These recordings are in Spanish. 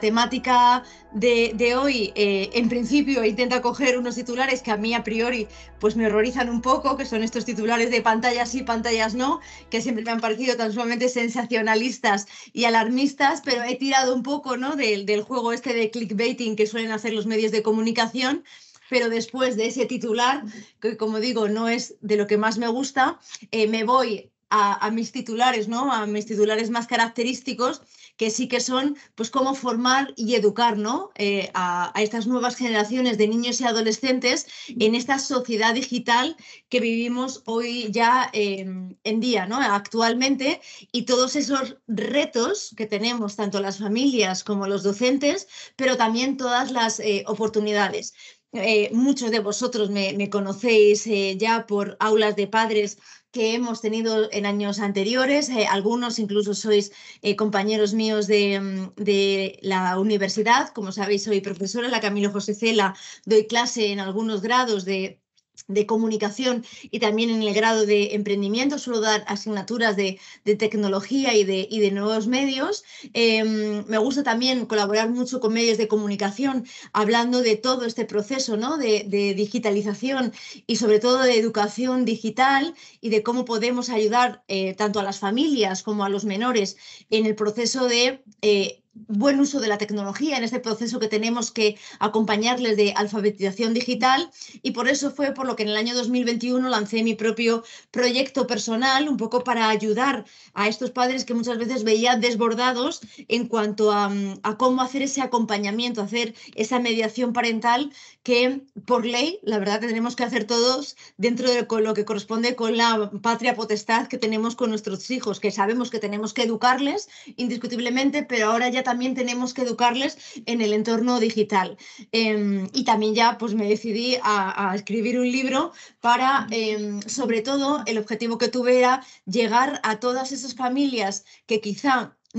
temática de, hoy, eh, en principio, intento coger unos titulares que a mí a priori pues me horrorizan un poco, que son estos titulares de pantallas sí, pantallas no, que siempre me han parecido tan sumamente sensacionalistas y alarmistas, pero he tirado un poco ¿no? del, juego este de clickbaiting que suelen hacer los medios de comunicación pero después de ese titular, que como digo, no es de lo que más me gusta, eh, me voy a, a, mis titulares, ¿no? A mis titulares más característicos que sí que son pues cómo formar y educar eh, a, estas nuevas generaciones de niños y adolescentes en esta sociedad digital que vivimos hoy ya em, en día, ¿no? actualmente, y todos esos retos que tenemos, tanto las familias como los docentes, pero también todas las eh, oportunidades. Eh, muchos de vosotros me, conocéis ya por aulas de padres que hemos tenido en años anteriores. Eh, algunos incluso sois eh, compañeros míos mm, de, la universidad. Como sabéis, soy profesora la Camilo José Cela, doy clase en algunos grados de de comunicación y también en el grado de emprendimiento. Suelo dar asignaturas de, tecnología y de, de, nuevos medios. Em, me gusta también colaborar mucho con medios de comunicación, hablando de todo este proceso ¿no? de, digitalización y sobre todo de educación digital y de cómo podemos ayudar eh, tanto a las familias como a los menores en el proceso de eh, buen uso de la tecnología en este proceso que tenemos que acompañarles de alfabetización digital y por eso fue por lo que en el año 2021 lancé mi propio proyecto personal, un poco para ayudar a estos padres que muchas veces veía desbordados en cuanto a, a cómo hacer ese acompañamiento, hacer esa mediación parental que por ley, la verdad, tenemos que hacer todos dentro de lo que corresponde con la patria potestad que tenemos con nuestros hijos, que sabemos que tenemos que educarles indiscutiblemente, pero ahora ya también tenemos que educarles en el entorno digital. Em, y también ya pues me decidí a, escribir un libro para, em, sobre todo, el objetivo que tuve era llegar a todas esas familias que quizá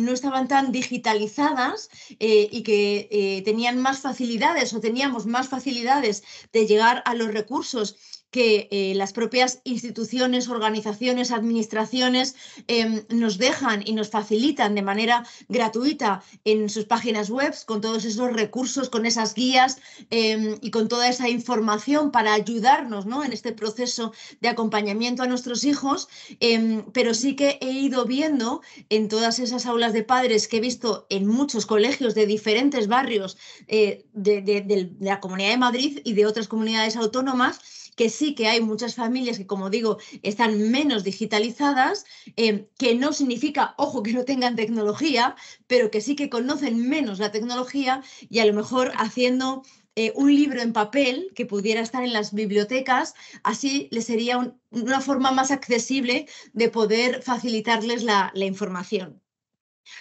no estaban tan digitalizadas eh, y que eh, tenían más facilidades o teníamos más facilidades de llegar a los recursos que eh, las propias instituciones, organizaciones, administraciones em, nos dejan y nos facilitan de manera gratuita en sus páginas web con todos esos recursos, con esas guías em, y con toda esa información para ayudarnos ¿no? en este proceso de acompañamiento a nuestros hijos. Em, pero sí que he ido viendo en todas esas aulas de padres que he visto en muchos colegios de diferentes barrios eh, de, la Comunidad de Madrid y de otras comunidades autónomas, que sí que hay muchas familias que, como digo, están menos digitalizadas, eh, que no significa, ojo, que no tengan tecnología, pero que sí que conocen menos la tecnología y a lo mejor haciendo eh, un libro en papel que pudiera estar en las bibliotecas, así les sería una forma más accesible de poder facilitarles la, la información.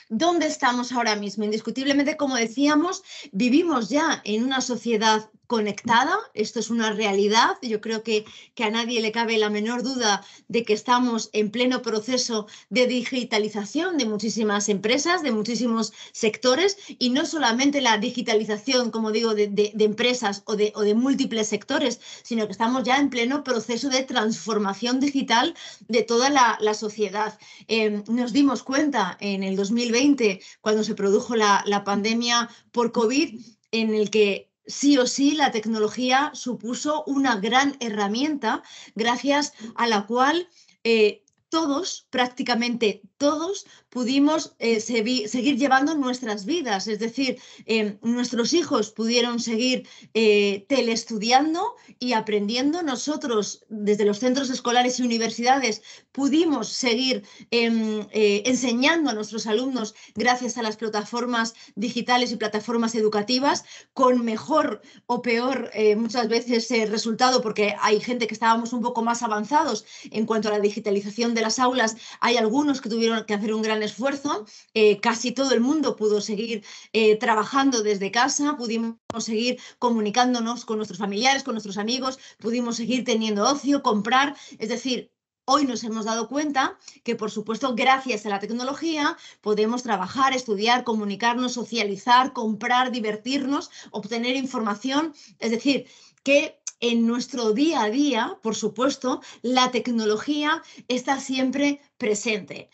¿Dónde estamos ahora mismo? Indiscutiblemente, como decíamos, vivimos ya en una sociedad conectada, esto es una realidad, yo creo que, que, a nadie le cabe la menor duda de que estamos en pleno proceso de digitalización de muchísimas empresas, de muchísimos sectores, y no solamente la digitalización, como digo, de, empresas o de, o de múltiples sectores, sino que estamos ya en pleno proceso de transformación digital de toda la, sociedad. Em, nos dimos cuenta en el 2020, cuando se produjo la, la pandemia por COVID, en el que sí o sí la tecnología supuso una gran herramienta gracias a la cual eh, todos, prácticamente todos, pudimos eh, seguir llevando nuestras vidas, es decir, eh, nuestros hijos pudieron seguir eh, teleestudiando y aprendiendo, nosotros desde los centros escolares y universidades pudimos seguir em, enseñando a nuestros alumnos gracias a las plataformas digitales y plataformas educativas con mejor o peor muchas veces resultado porque hay gente que estábamos un poco más avanzados en cuanto a la digitalización de las aulas, hay algunos que tuvieron que hacer un gran esfuerzo. Eh, casi todo el mundo pudo seguir eh, trabajando desde casa, pudimos seguir comunicándonos con nuestros familiares, con nuestros amigos, pudimos seguir teniendo ocio, comprar, es decir... Hoy nos hemos dado cuenta que, por supuesto, gracias a la tecnología podemos trabajar, estudiar, comunicarnos, socializar, comprar, divertirnos, obtener información. Es decir, que en nuestro día a día, por supuesto, la tecnología está siempre presente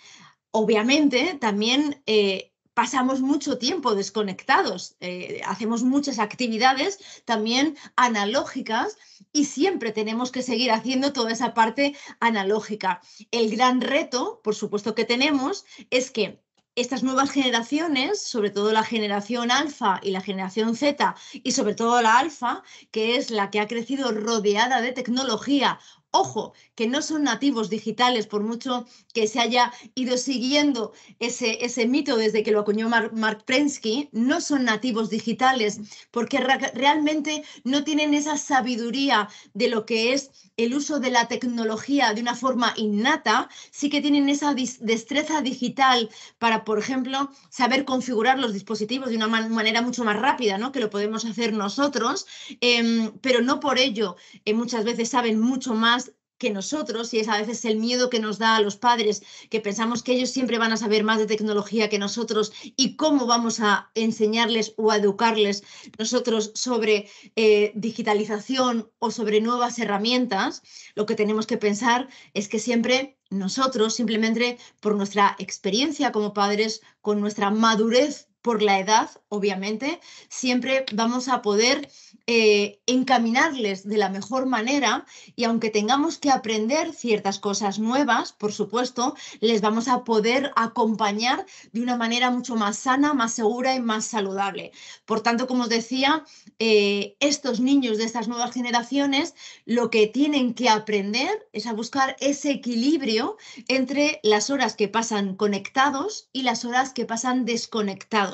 obviamente también eh, pasamos mucho tiempo desconectados, eh, hacemos muchas actividades también analógicas y siempre tenemos que seguir haciendo toda esa parte analógica. El gran reto, por supuesto que tenemos, es que estas nuevas generaciones, sobre todo la generación alfa y la generación Z, y sobre todo la alfa, que es la que ha crecido rodeada de tecnología ojo, que no son nativos digitales, por mucho que se haya ido siguiendo ese, ese mito desde que lo acuñó Mark, Prensky, no son nativos digitales, porque realmente no tienen esa sabiduría de lo que es el uso de la tecnología de una forma innata, sí que tienen esa destreza digital para, por ejemplo, saber configurar los dispositivos de una manera mucho más rápida, ¿no? Que lo podemos hacer nosotros, em, pero no por ello eh, muchas veces saben mucho más que nosotros, y es a veces el miedo que nos da a los padres, que pensamos que ellos siempre van a saber más de tecnología que nosotros y cómo vamos a enseñarles o a educarles nosotros sobre eh, digitalización o sobre nuevas herramientas, lo que tenemos que pensar es que siempre nosotros, simplemente por nuestra experiencia como padres, con nuestra madurez por la edad, obviamente, siempre vamos a poder eh, encaminarles de la mejor manera y aunque tengamos que aprender ciertas cosas nuevas, por supuesto, les vamos a poder acompañar de una manera mucho más sana, más segura y más saludable. Por tanto, como os decía, eh, estos niños de estas nuevas generaciones lo que tienen que aprender es a buscar ese equilibrio entre las horas que pasan conectados y las horas que pasan desconectados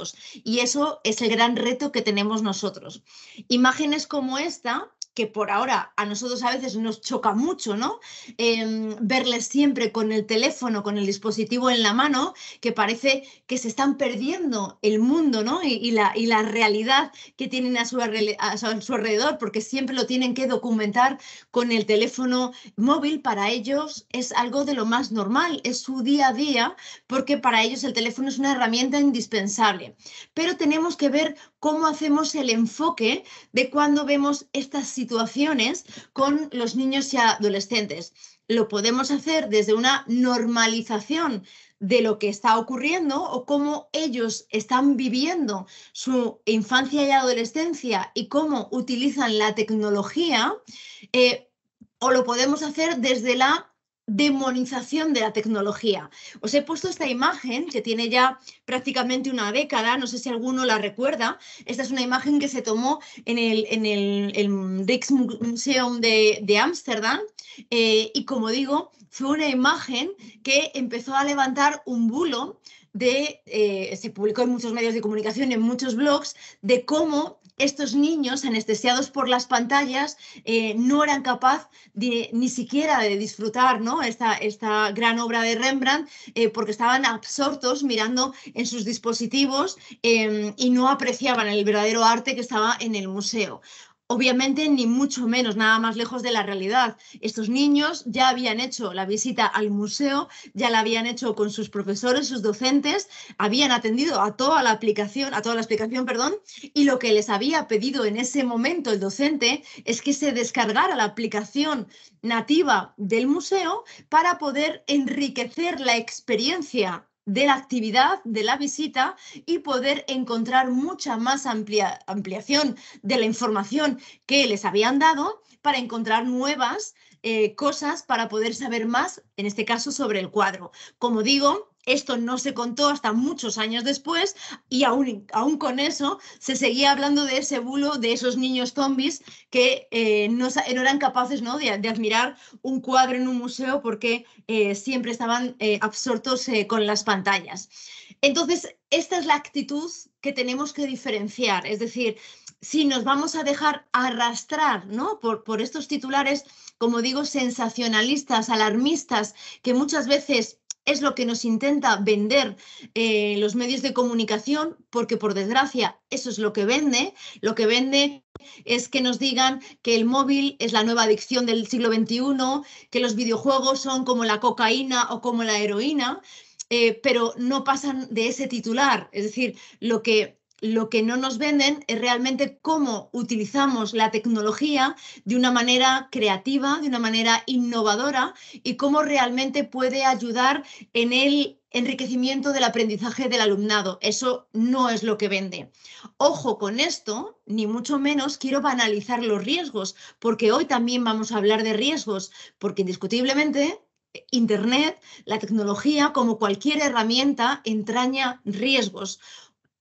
y eso es el gran reto que tenemos nosotros. Imágenes como esta que por ahora a nosotros a veces nos choca mucho, ¿no? Em, verles siempre con el teléfono, con el dispositivo en la mano, que parece que se están perdiendo el mundo, ¿no? Y, la, y la, realidad que tienen a su, a su alrededor, porque siempre lo tienen que documentar con el teléfono móvil. Para ellos es algo de lo más normal, es su día a día, porque para ellos el teléfono es una herramienta indispensable. Pero tenemos que ver cómo hacemos el enfoque de cuando vemos estas situaciones situaciones con los niños y adolescentes. Lo podemos hacer desde una normalización de lo que está ocurriendo o cómo ellos están viviendo su infancia y adolescencia y cómo utilizan la tecnología, eh, o lo podemos hacer desde la demonización de la tecnología. Os he puesto esta imagen que tiene ya prácticamente una década, no sé si alguno la recuerda. Esta es una imagen que se tomó en el, en Rijksmuseum de Ámsterdam eh, y como digo, fue una imagen que empezó a levantar un bulo de, eh, se publicó en muchos medios de comunicación, en muchos blogs, de cómo estos niños anestesiados por las pantallas eh, no eran capaz de, ni siquiera de disfrutar ¿no? esta, esta gran obra de Rembrandt eh, porque estaban absortos mirando en sus dispositivos em, y no apreciaban el verdadero arte que estaba en el museo. Obviamente, ni mucho menos, nada más lejos de la realidad. Estos niños ya habían hecho la visita al museo, ya la habían hecho con sus profesores, sus docentes, habían atendido a toda la aplicación, a toda la explicación, perdón, y lo que les había pedido en ese momento el docente es que se descargara la aplicación nativa del museo para poder enriquecer la experiencia de la actividad, de la visita y poder encontrar mucha más ampliación de la información que les habían dado para encontrar nuevas eh, cosas para poder saber más, en este caso, sobre el cuadro. Como digo, esto no se contó hasta muchos años después y aún, con eso se seguía hablando de ese bulo, de esos niños zombies que eh, no, eran capaces ¿no? De, admirar un cuadro en un museo porque eh, siempre estaban eh, absortos con las pantallas. Entonces, esta es la actitud que tenemos que diferenciar, es decir, si nos vamos a dejar arrastrar ¿no? por, por estos titulares, como digo, sensacionalistas, alarmistas, que muchas veces es lo que nos intenta vender eh, los medios de comunicación, porque por desgracia eso es lo que vende. Lo que vende es que nos digan que el móvil es la nueva adicción del siglo XXI, que los videojuegos son como la cocaína o como la heroína, eh, pero no pasan de ese titular. Es decir, lo que lo que no nos venden es realmente cómo utilizamos la tecnología de una manera creativa, de una manera innovadora y cómo realmente puede ayudar en el enriquecimiento del aprendizaje del alumnado. Eso no es lo que vende. Ojo con esto, ni mucho menos quiero banalizar los riesgos, porque hoy también vamos a hablar de riesgos, porque indiscutiblemente Internet, la tecnología, como cualquier herramienta, entraña riesgos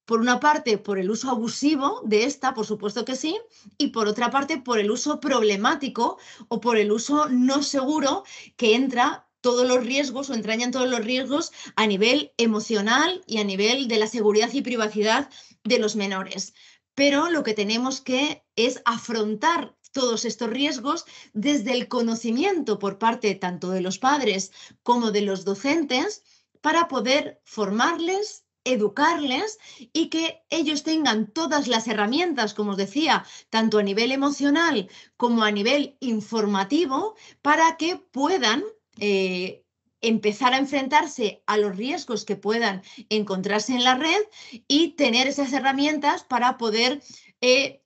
por una parte por el uso abusivo de esta, por supuesto que sí, y por otra parte por el uso problemático o por el uso no seguro que entra todos los riesgos o entrañan todos los riesgos a nivel emocional y a nivel de la seguridad y privacidad de los menores. Pero lo que tenemos que es afrontar todos estos riesgos desde el conocimiento por parte tanto de los padres como de los docentes para poder formarles, educarles y que ellos tengan todas las herramientas, como os decía, tanto a nivel emocional como a nivel informativo, para que puedan eh, empezar a enfrentarse a los riesgos que puedan encontrarse en la red y tener esas herramientas para poder eh,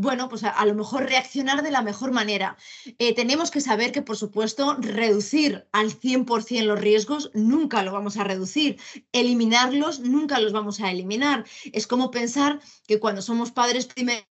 bueno, pues a, lo mejor reaccionar de la mejor manera. Eh, tenemos que saber que, por supuesto, reducir al 100% los riesgos nunca lo vamos a reducir. Eliminarlos nunca los vamos a eliminar. Es como pensar que cuando somos padres primeros,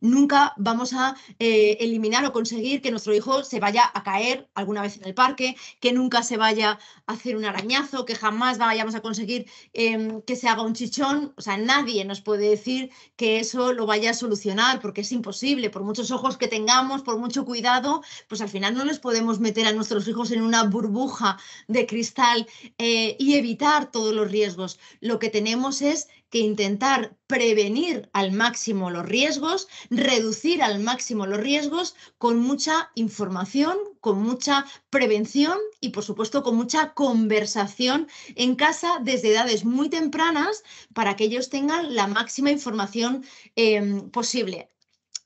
nunca vamos a eh, eliminar o conseguir que nuestro hijo se vaya a caer alguna vez en el parque, que nunca se vaya a hacer un arañazo, que jamás vayamos a conseguir em, que se haga un chichón. O sea, nadie nos puede decir que eso lo vaya a solucionar, porque es imposible. Por muchos ojos que tengamos, por mucho cuidado, pues al final no les podemos meter a nuestros hijos en una burbuja de cristal eh, y evitar todos los riesgos. Lo que tenemos es que intentar prevenir al máximo los riesgos, reducir al máximo los riesgos con mucha información, con mucha prevención y por supuesto con mucha conversación en casa desde edades muy tempranas para que ellos tengan la máxima información eh, posible.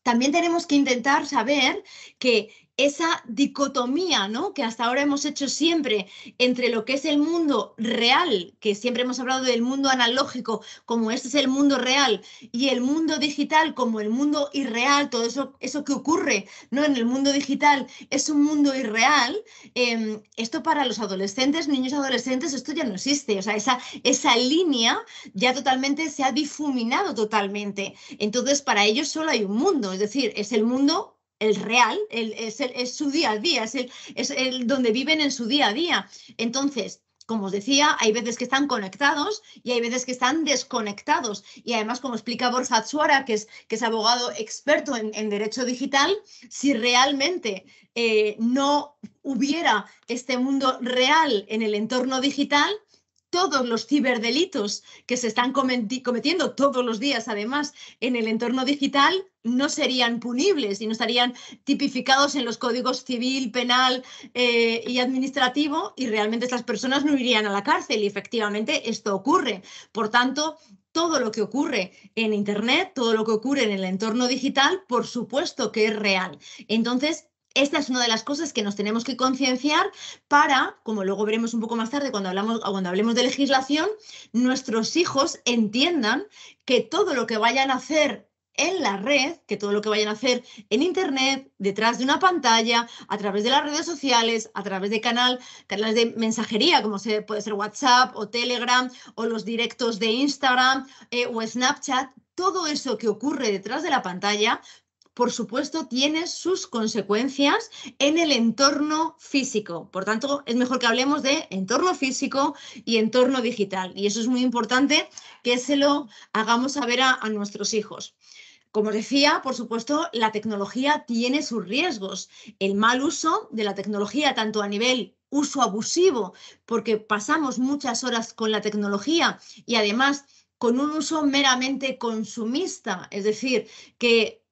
También tenemos que intentar saber que esa dicotomía ¿no? que hasta ahora hemos hecho siempre entre lo que es el mundo real, que siempre hemos hablado del mundo analógico como este es el mundo real, y el mundo digital como el mundo irreal, todo eso, eso que ocurre ¿no? en el mundo digital es un mundo irreal, em, esto para los adolescentes, niños adolescentes, esto ya no existe, o sea, esa, esa línea ya totalmente se ha difuminado totalmente. Entonces, para ellos solo hay un mundo, es decir, es el mundo el real, es, su día a día, es el, donde viven en su día a día. Entonces, como os decía, hay veces que están conectados y hay veces que están desconectados. Y además, como explica Borja Suara, que es, abogado experto en, derecho digital, si realmente eh, no hubiera este mundo real en el entorno digital, todos los ciberdelitos que se están cometiendo todos los días, además, en el entorno digital, no serían punibles y no estarían tipificados en los códigos civil, penal eh, y administrativo y realmente estas personas no irían a la cárcel y efectivamente esto ocurre. Por tanto, todo lo que ocurre en Internet, todo lo que ocurre en el entorno digital, por supuesto que es real. Entonces, esta es una de las cosas que nos tenemos que concienciar para, como luego veremos un poco más tarde cuando, hablamos, cuando hablemos de legislación, nuestros hijos entiendan que todo lo que vayan a hacer en la red, que todo lo que vayan a hacer en Internet, detrás de una pantalla, a través de las redes sociales, a través de canal, canales de mensajería, como puede ser WhatsApp o Telegram o los directos de Instagram eh, o Snapchat, todo eso que ocurre detrás de la pantalla, por supuesto, tiene sus consecuencias en el entorno físico. Por tanto, es mejor que hablemos de entorno físico y entorno digital. Y eso es muy importante que se lo hagamos saber a, nuestros hijos. Como decía, por supuesto, la tecnología tiene sus riesgos. El mal uso de la tecnología, tanto a nivel uso abusivo, porque pasamos muchas horas con la tecnología y además con un uso meramente consumista, es decir, que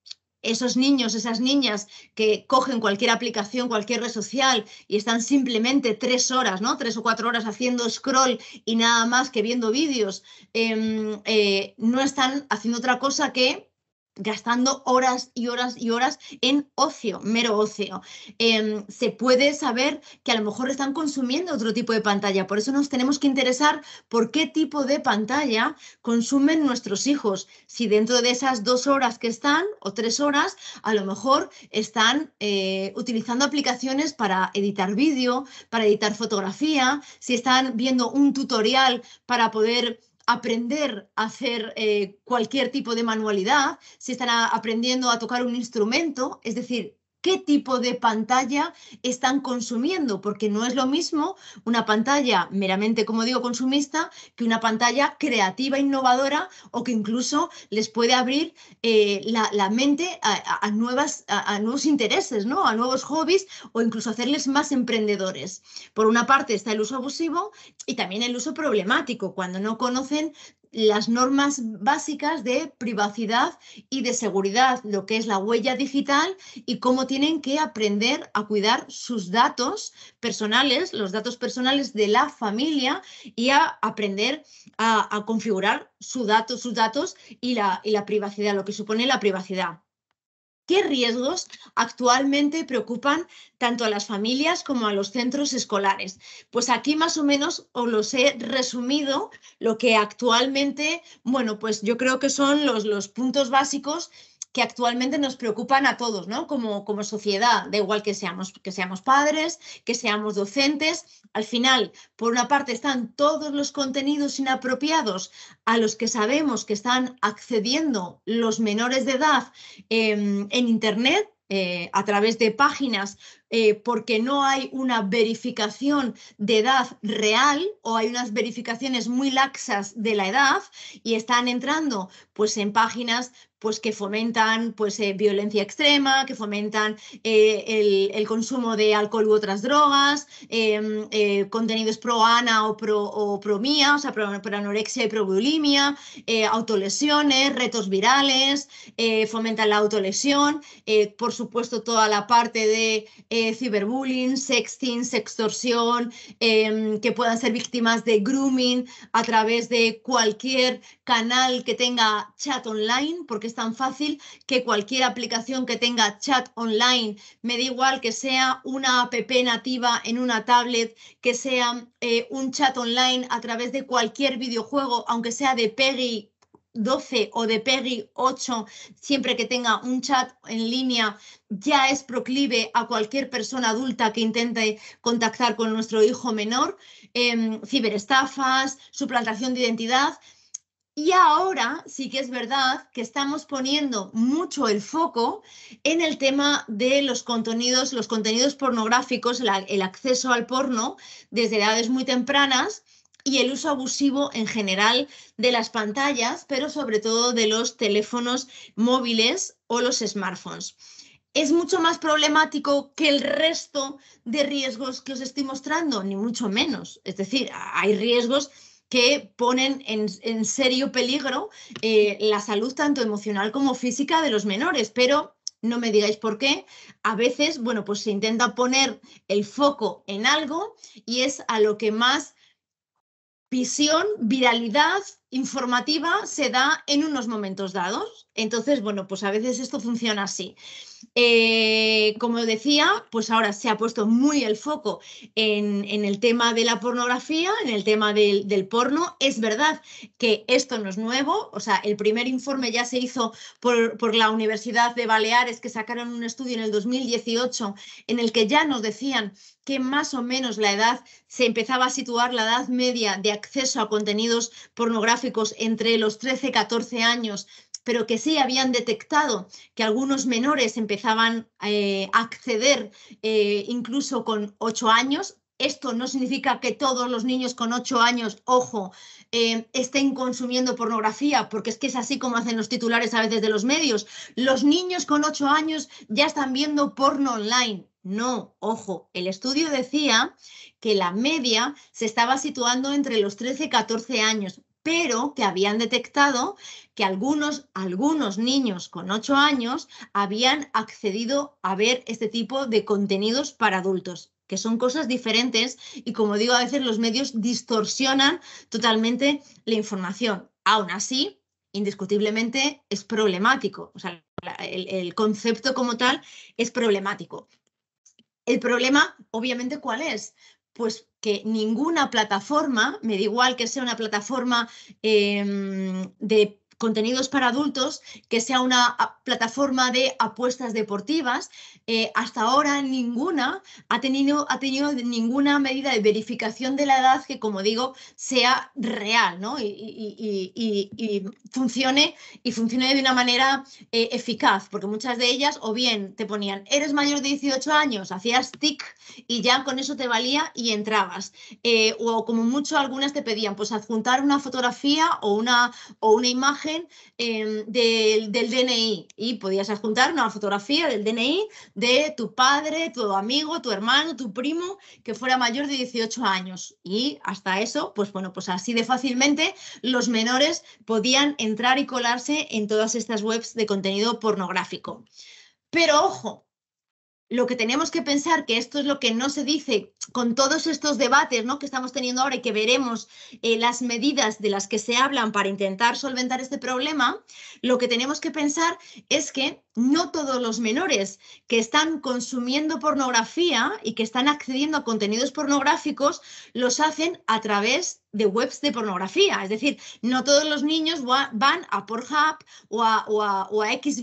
esos niños, esas niñas que cogen cualquier aplicación, cualquier red social y están simplemente tres horas, ¿no? Tres o cuatro horas haciendo scroll y nada más que viendo vídeos, em, eh, no están haciendo otra cosa que gastando horas y horas y horas en ocio, mero ocio. Em, se puede saber que a lo mejor están consumiendo otro tipo de pantalla, por eso nos tenemos que interesar por qué tipo de pantalla consumen nuestros hijos. Si dentro de esas dos horas que están, o tres horas, a lo mejor están eh, utilizando aplicaciones para editar vídeo, para editar fotografía, si están viendo un tutorial para poder aprender a hacer eh, cualquier tipo de manualidad, si están aprendiendo a tocar un instrumento, es decir, qué tipo de pantalla están consumiendo, porque no es lo mismo una pantalla meramente, como digo, consumista que una pantalla creativa, innovadora o que incluso les puede abrir eh, la, mente a, nuevas, nuevos intereses, ¿no? a nuevos hobbies o incluso hacerles más emprendedores. Por una parte está el uso abusivo y también el uso problemático, cuando no conocen las normas básicas de privacidad y de seguridad, lo que es la huella digital y cómo tienen que aprender a cuidar sus datos personales, los datos personales de la familia y a aprender a, configurar su datos, sus datos y la, privacidad, lo que supone la privacidad. ¿Qué riesgos actualmente preocupan tanto a las familias como a los centros escolares? Pues aquí más o menos os los he resumido, lo que actualmente, bueno, pues yo creo que son los, los puntos básicos que actualmente nos preocupan a todos, ¿no? Como, como sociedad, da igual que seamos, que seamos padres, que seamos docentes. Al final, por una parte, están todos los contenidos inapropiados a los que sabemos que están accediendo los menores de edad em, en Internet, eh, a través de páginas eh, porque no hay una verificación de edad real o hay unas verificaciones muy laxas de la edad y están entrando pues en páginas pues que fomentan pues eh, violencia extrema, que fomentan eh, el, consumo de alcohol u otras drogas, em, contenidos pro ANA o pro, o o sea, pro, anorexia y pro bulimia, autolesiones, retos virales, fomentan la autolesión, por supuesto toda la parte de ciberbullying, sexting, sextorsión, em, que puedan ser víctimas de grooming a través de cualquier canal que tenga chat online, porque es tan fácil que cualquier aplicación que tenga chat online, me da igual que sea una app nativa en una tablet, que sea eh, un chat online a través de cualquier videojuego, aunque sea de Peggy 12 o de Peggy, 8, siempre que tenga un chat en línea, ya es proclive a cualquier persona adulta que intente contactar con nuestro hijo menor, em, ciberestafas, suplantación de identidad. Y ahora sí que es verdad que estamos poniendo mucho el foco en el tema de los contenidos, los contenidos pornográficos, el acceso al porno desde edades muy tempranas y el uso abusivo en general de las pantallas, pero sobre todo de los teléfonos móviles o los smartphones. Es mucho más problemático que el resto de riesgos que os estoy mostrando, ni mucho menos. Es decir, hay riesgos que ponen en, serio peligro eh, la salud tanto emocional como física de los menores, pero no me digáis por qué. A veces, bueno, pues se intenta poner el foco en algo y es a lo que más visión, viralidad informativa se da en unos momentos dados. Entonces, bueno, pues a veces esto funciona así. Eh, como decía, pues ahora se ha puesto muy el foco en, el tema de la pornografía, en el tema del, porno. Es verdad que esto no es nuevo, o sea, el primer informe ya se hizo por, por la Universidad de Baleares, que sacaron un estudio en el 2018 en el que ya nos decían que más o menos la edad se empezaba a situar la edad media de acceso a contenidos pornográficos entre los 13 y 14 años, pero que sí habían detectado que algunos menores empezaban eh, a acceder eh, incluso con 8 años. Esto no significa que todos los niños con 8 años, ojo, eh, estén consumiendo pornografía, porque es que es así como hacen los titulares a veces de los medios. Los niños con 8 años ya están viendo porno online. No, ojo, el estudio decía que la media se estaba situando entre los 13 y 14 años, pero que habían detectado que algunos, algunos niños con 8 años habían accedido a ver este tipo de contenidos para adultos que son cosas diferentes y como digo, a veces los medios distorsionan totalmente la información. Aún así, indiscutiblemente es problemático, o sea, el, concepto como tal es problemático. El problema, obviamente, ¿cuál es? pues que ninguna plataforma, me da igual que sea una plataforma em, de contenidos para adultos que sea una ah, plataforma de apuestas deportivas. Eh, hasta ahora ninguna ha tenido, ha tenido ninguna medida de verificación de la edad que, como digo, sea real y, funcione, y funcione de una manera eh, eficaz, porque muchas de ellas o bien te ponían, eres mayor de 18 años, hacías tic y ya con eso te valía y entrabas. Eh, o como mucho algunas te pedían, pues adjuntar una fotografía o una, o una imagen Em, del, del, DNI y podías adjuntar una fotografía del DNI de tu padre, tu amigo, tu hermano, tu primo que fuera mayor de 18 años. Y hasta eso, pues bueno, pues así de fácilmente los menores podían entrar y colarse en todas estas webs de contenido pornográfico. Pero ojo, lo que tenemos que pensar, que esto es lo que no se dice con todos estos debates ¿no? que estamos teniendo ahora y que veremos eh, las medidas de las que se hablan para intentar solventar este problema, lo que tenemos que pensar es que no todos los menores que están consumiendo pornografía y que están accediendo a contenidos pornográficos los hacen a través de webs de pornografía. Es decir, no todos los niños van a Pornhub o a, o a, X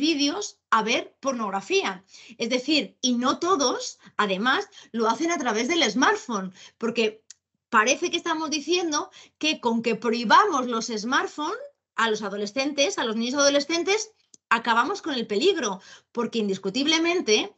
a ver pornografía. Es decir, y no todos, además, lo hacen a través del smartphone, porque parece que estamos diciendo que con que prohibamos los smartphones a los adolescentes, a los niños adolescentes, acabamos con el peligro, porque indiscutiblemente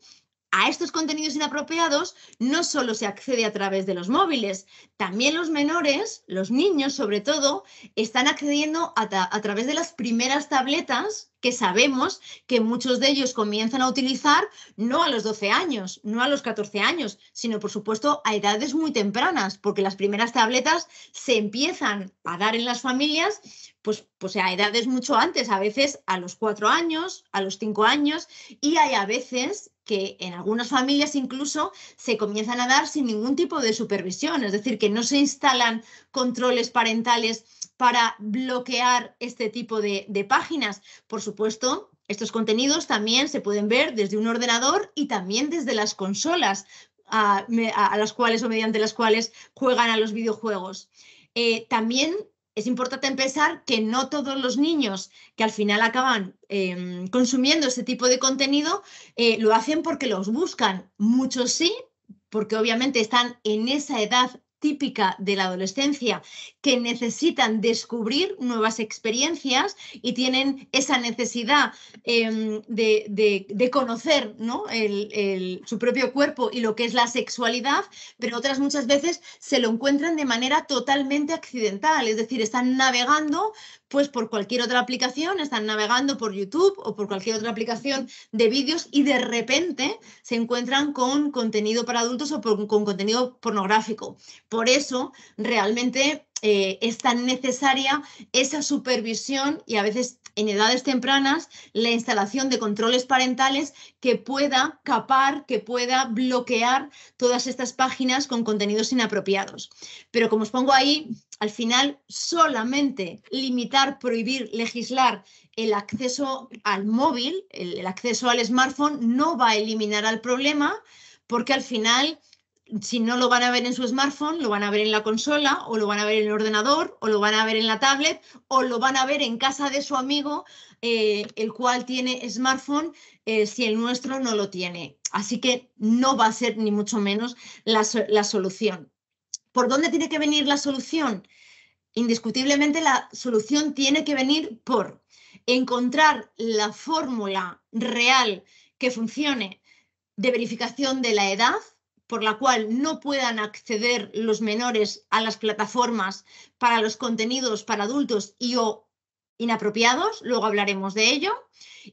a estos contenidos inapropiados no solo se accede a través de los móviles, también los menores, los niños sobre todo, están accediendo a, través de las primeras tabletas que sabemos que muchos de ellos comienzan a utilizar no a los 12 años, no a los 14 años, sino por supuesto a edades muy tempranas, porque las primeras tabletas se empiezan a dar en las familias pues, pues a edades mucho antes, a veces a los 4 años, a los 5 años, y hay a veces que en algunas familias incluso se comienzan a dar sin ningún tipo de supervisión, es decir, que no se instalan controles parentales para bloquear este tipo de, páginas. Por supuesto, estos contenidos también se pueden ver desde un ordenador y también desde las consolas a, las cuales o mediante las cuales juegan a los videojuegos. Eh, también es importante pensar que no todos los niños que al final acaban em, consumiendo este tipo de contenido eh, lo hacen porque los buscan. Muchos sí, porque obviamente están en esa edad típica de la adolescencia, que necesitan descubrir nuevas experiencias y tienen esa necesidad em, de, conocer ¿no? el, su propio cuerpo y lo que es la sexualidad, pero otras muchas veces se lo encuentran de manera totalmente accidental, es decir, están navegando pues por cualquier otra aplicación, están navegando por YouTube o por cualquier otra aplicación de vídeos y de repente se encuentran con contenido para adultos o con contenido pornográfico. Por eso, realmente eh, es tan necesaria esa supervisión y a veces en edades tempranas la instalación de controles parentales que pueda capar, que pueda bloquear todas estas páginas con contenidos inapropiados. Pero como os pongo ahí, al final solamente limitar, prohibir, legislar el acceso al móvil, el, acceso al smartphone, no va a eliminar al problema porque al final si no lo van a ver en su smartphone, lo van a ver en la consola, o lo van a ver en el ordenador, o lo van a ver en la tablet, o lo van a ver en casa de su amigo, eh, el cual tiene smartphone, eh, si el nuestro no lo tiene. Así que no va a ser ni mucho menos la, la solución. ¿Por dónde tiene que venir la solución? Indiscutiblemente la solución tiene que venir por encontrar la fórmula real que funcione de verificación de la edad, por la cual no puedan acceder los menores a las plataformas para los contenidos para adultos y o inapropiados, luego hablaremos de ello.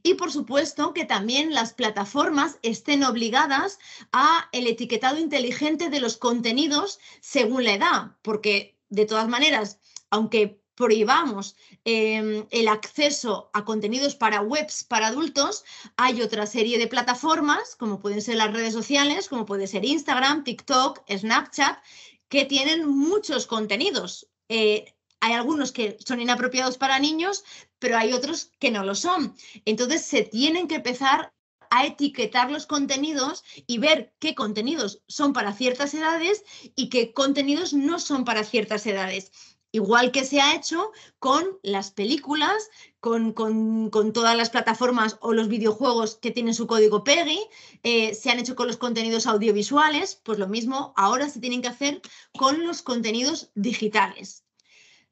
Y por supuesto que también las plataformas estén obligadas a el etiquetado inteligente de los contenidos según la edad, porque de todas maneras, aunque prohibamos em, el acceso a contenidos para webs para adultos, hay otra serie de plataformas, como pueden ser las redes sociales, como puede ser Instagram, TikTok, Snapchat, que tienen muchos contenidos. Eh, hay algunos que son inapropiados para niños, pero hay otros que no lo son. Entonces se tienen que empezar a etiquetar los contenidos y ver qué contenidos son para ciertas edades y qué contenidos no son para ciertas edades. Igual que se ha hecho con las películas, con, todas las plataformas o los videojuegos que tienen su código PEGI, eh, se han hecho con los contenidos audiovisuales, pues lo mismo ahora se tienen que hacer con los contenidos digitales.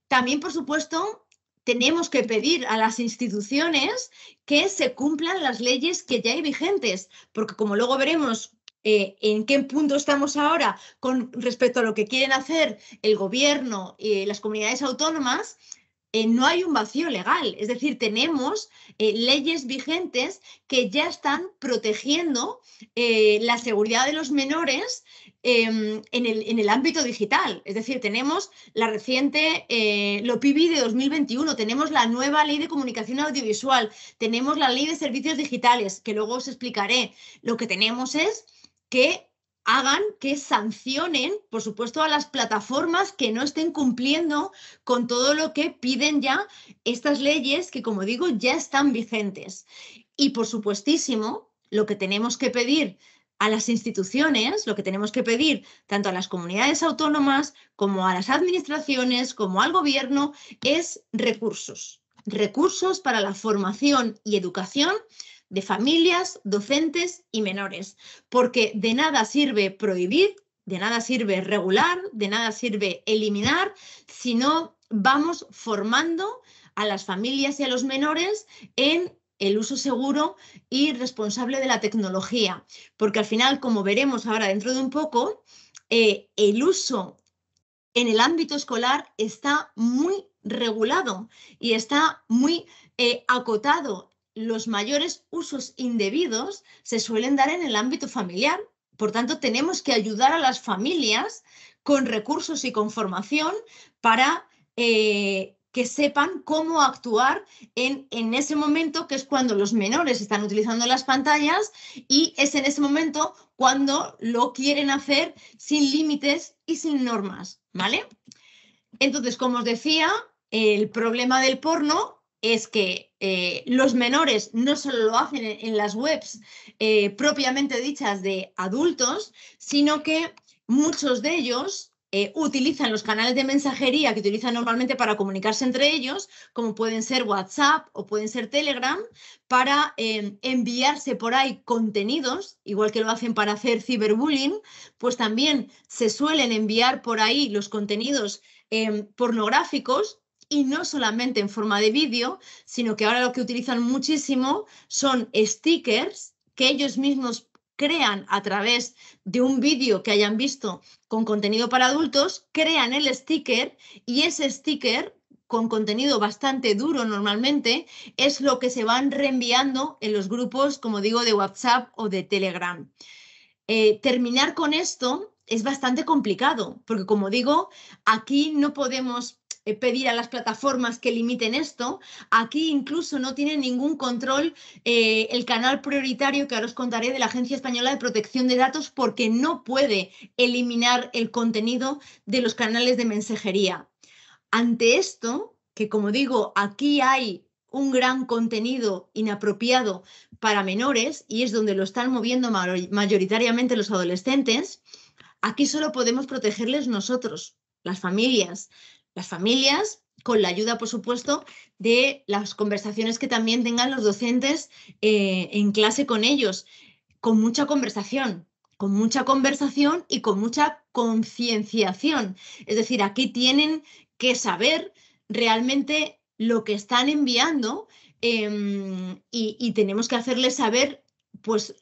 También, por supuesto, tenemos que pedir a las instituciones que se cumplan las leyes que ya hay vigentes, porque como luego veremos eh, en qué punto estamos ahora con respecto a lo que quieren hacer el gobierno y las comunidades autónomas, eh, no hay un vacío legal. Es decir, tenemos eh, leyes vigentes que ya están protegiendo la seguridad de los menores Em, en, el, ámbito digital. Es decir, tenemos la reciente eh, lo LOPIBI de 2021, tenemos la nueva ley de comunicación audiovisual, tenemos la ley de servicios digitales, que luego os explicaré. Lo que tenemos es que hagan que sancionen, por supuesto, a las plataformas que no estén cumpliendo con todo lo que piden ya estas leyes que, como digo, ya están vigentes. Y, por supuestísimo, lo que tenemos que pedir a las instituciones lo que tenemos que pedir, tanto a las comunidades autónomas como a las administraciones, como al gobierno, es recursos. Recursos para la formación y educación de familias, docentes y menores. Porque de nada sirve prohibir, de nada sirve regular, de nada sirve eliminar, si no vamos formando a las familias y a los menores en el uso seguro y responsable de la tecnología, porque al final, como veremos ahora dentro de un poco, eh, el uso en el ámbito escolar está muy regulado y está muy eh, acotado. Los mayores usos indebidos se suelen dar en el ámbito familiar. Por tanto, tenemos que ayudar a las familias con recursos y con formación para eh, que sepan cómo actuar en, en ese momento, que es cuando los menores están utilizando las pantallas y es en ese momento cuando lo quieren hacer sin límites y sin normas, ¿vale? Entonces, como os decía, el problema del porno es que eh, los menores no solo lo hacen en, las webs eh, propiamente dichas de adultos, sino que muchos de ellos eh, utilizan los canales de mensajería que utilizan normalmente para comunicarse entre ellos, como pueden ser WhatsApp o pueden ser Telegram, para em, enviarse por ahí contenidos, igual que lo hacen para hacer ciberbullying, pues también se suelen enviar por ahí los contenidos em, pornográficos y no solamente en forma de vídeo, sino que ahora lo que utilizan muchísimo son stickers que ellos mismos crean a través de un vídeo que hayan visto con contenido para adultos, crean el sticker y ese sticker con contenido bastante duro normalmente, es lo que se van reenviando en los grupos, como digo, de WhatsApp o de Telegram. Eh, terminar con esto es bastante complicado, porque como digo, aquí no podemos eh, pedir a las plataformas que limiten esto. Aquí incluso no tiene ningún control eh, el canal prioritario que ahora os contaré de la Agencia Española de Protección de Datos porque no puede eliminar el contenido de los canales de mensajería. Ante esto, que como digo, aquí hay un gran contenido inapropiado para menores y es donde lo están moviendo mayoritariamente los adolescentes, aquí solo podemos protegerles nosotros, las familias, las familias, con la ayuda, por supuesto, de las conversaciones que también tengan los docentes eh, en clase con ellos, con mucha conversación, con mucha conversación y con mucha concienciación. Es decir, aquí tienen que saber realmente lo que están enviando em, y, y tenemos que hacerles saber pues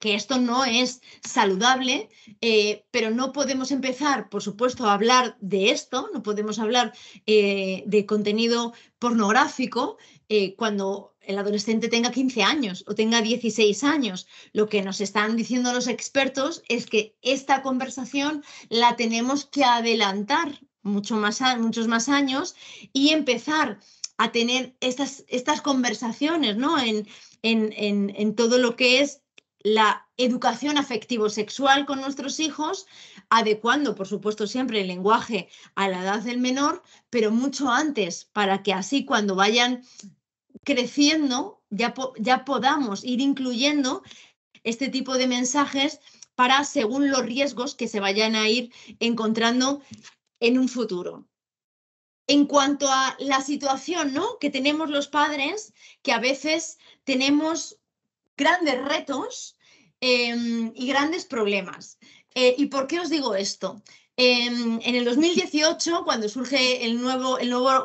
que esto no es saludable, eh, pero no podemos empezar, por supuesto, a hablar de esto, no podemos hablar eh, de contenido pornográfico eh, cuando el adolescente tenga 15 años o tenga 16 años. Lo que nos están diciendo los expertos es que esta conversación la tenemos que adelantar mucho más, muchos más años y empezar a tener estas, estas conversaciones ¿no? en, en todo lo que es la educación afectivo-sexual con nuestros hijos, adecuando, por supuesto, siempre el lenguaje a la edad del menor, pero mucho antes, para que así cuando vayan creciendo ya, ya podamos ir incluyendo este tipo de mensajes para según los riesgos que se vayan a ir encontrando en un futuro. En cuanto a la situación ¿no? que tenemos los padres, que a veces tenemos grandes retos em, y grandes problemas. Eh, ¿Y por qué os digo esto? Em, en el 2018, cuando surge el nuevo,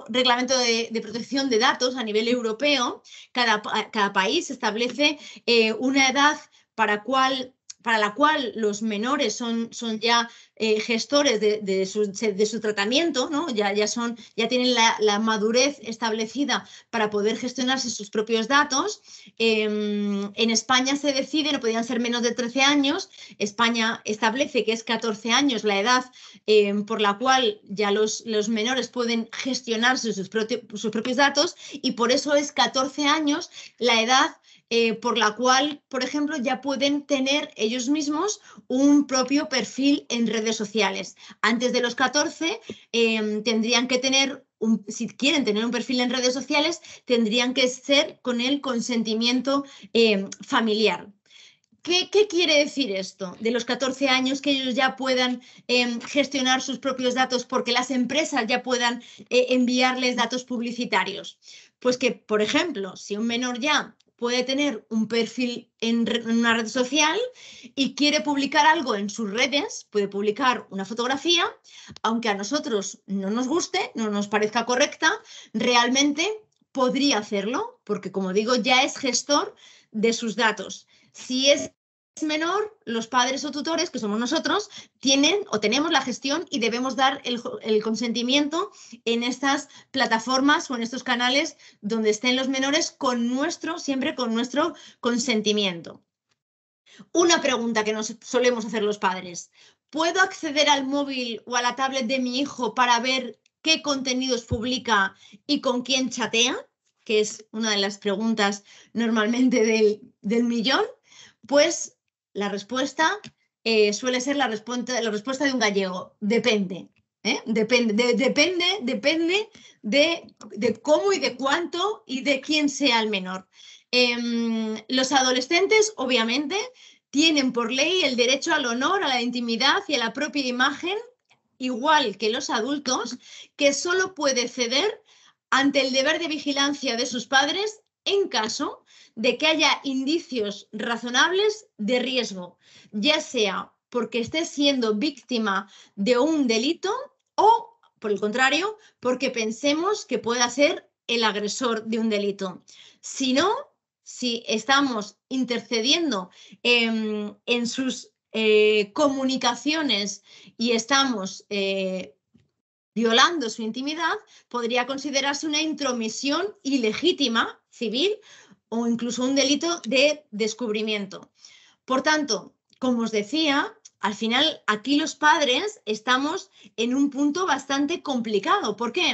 reglamento de, protección de datos a nivel europeo, cada, cada país establece eh, una edad para cual para la cual los menores son, son ya eh, gestores de, su, tratamiento, ¿no? ya, ya, son, ya tienen la, madurez establecida para poder gestionarse sus propios datos. Em, en España se decide, no podían ser menos de 13 años, España establece que es 14 años la edad em, por la cual ya los, los menores pueden gestionarse sus, sus propios datos y por eso es 14 años la edad eh, por la cual, por ejemplo, ya pueden tener ellos mismos un propio perfil en redes sociales. Antes de los 14 em, tendrían que tener un, si quieren tener un perfil en redes sociales, tendrían que ser con el consentimiento em, familiar. ¿Qué, quiere decir esto? De los 14 años que ellos ya puedan em, gestionar sus propios datos porque las empresas ya puedan eh, enviarles datos publicitarios. Pues que, por ejemplo, si un menor ya puede tener un perfil en, una red social y quiere publicar algo en sus redes, puede publicar una fotografía, aunque a nosotros no nos guste, no nos parezca correcta, realmente podría hacerlo, porque como digo, ya es gestor de sus datos. Si es menor, los padres o tutores, que somos nosotros, tienen o tenemos la gestión y debemos dar el, consentimiento en estas plataformas o en estos canales donde estén los menores con nuestro, siempre con nuestro consentimiento. Una pregunta que nos solemos hacer los padres. ¿Puedo acceder al móvil o a la tablet de mi hijo para ver qué contenidos publica y con quién chatea? Que es una de las preguntas normalmente del, del millón. Pues la respuesta eh, suele ser la, respuesta, la respuesta de un gallego, depende. ¿eh? Depende, de, depende, depende de, cómo y de cuánto y de quién sea el menor. Em, los adolescentes, obviamente, tienen por ley el derecho al honor, a la intimidad y a la propia imagen, igual que los adultos, que solo puede ceder ante el deber de vigilancia de sus padres en caso de que haya indicios razonables de riesgo, ya sea porque esté siendo víctima de un delito o, por el contrario, porque pensemos que pueda ser el agresor de un delito. Si no, si estamos intercediendo en sus eh, comunicaciones y estamos eh, violando su intimidad, podría considerarse una intromisión ilegítima civil o incluso un delito de descubrimiento. Por tanto, como os decía, al final aquí los padres estamos en un punto bastante complicado. ¿Por qué?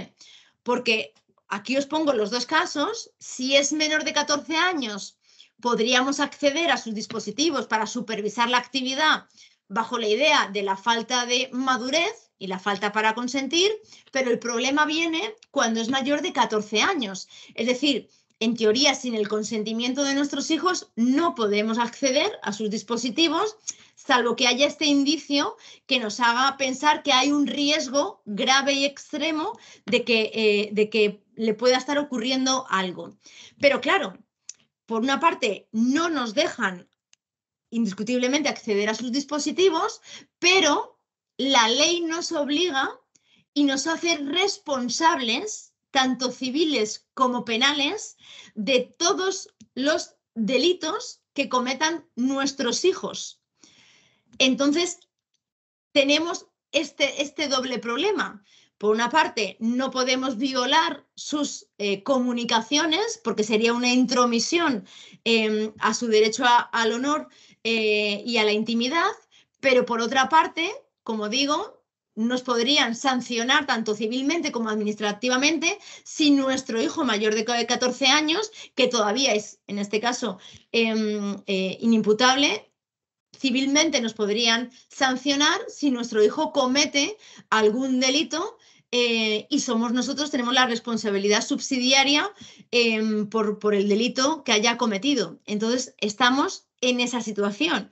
Porque aquí os pongo los dos casos. Si es menor de 14 años, podríamos acceder a sus dispositivos para supervisar la actividad bajo la idea de la falta de madurez y la falta para consentir, pero el problema viene cuando es mayor de 14 años. Es decir, en teoría, sin el consentimiento de nuestros hijos, no podemos acceder a sus dispositivos, salvo que haya este indicio que nos haga pensar que hay un riesgo grave y extremo de que, eh, de que le pueda estar ocurriendo algo. Pero claro, por una parte, no nos dejan indiscutiblemente acceder a sus dispositivos, pero la ley nos obliga y nos hace responsables tanto civiles como penales, de todos los delitos que cometan nuestros hijos. Entonces, tenemos este, este doble problema. Por una parte, no podemos violar sus eh, comunicaciones porque sería una intromisión em, a su derecho al honor eh, y a la intimidad, pero por otra parte, como digo, nos podrían sancionar tanto civilmente como administrativamente si nuestro hijo mayor de 14 años, que todavía es, en este caso, em, eh, inimputable, civilmente nos podrían sancionar si nuestro hijo comete algún delito eh, y somos nosotros, tenemos la responsabilidad subsidiaria em, por, el delito que haya cometido. Entonces, estamos en esa situación.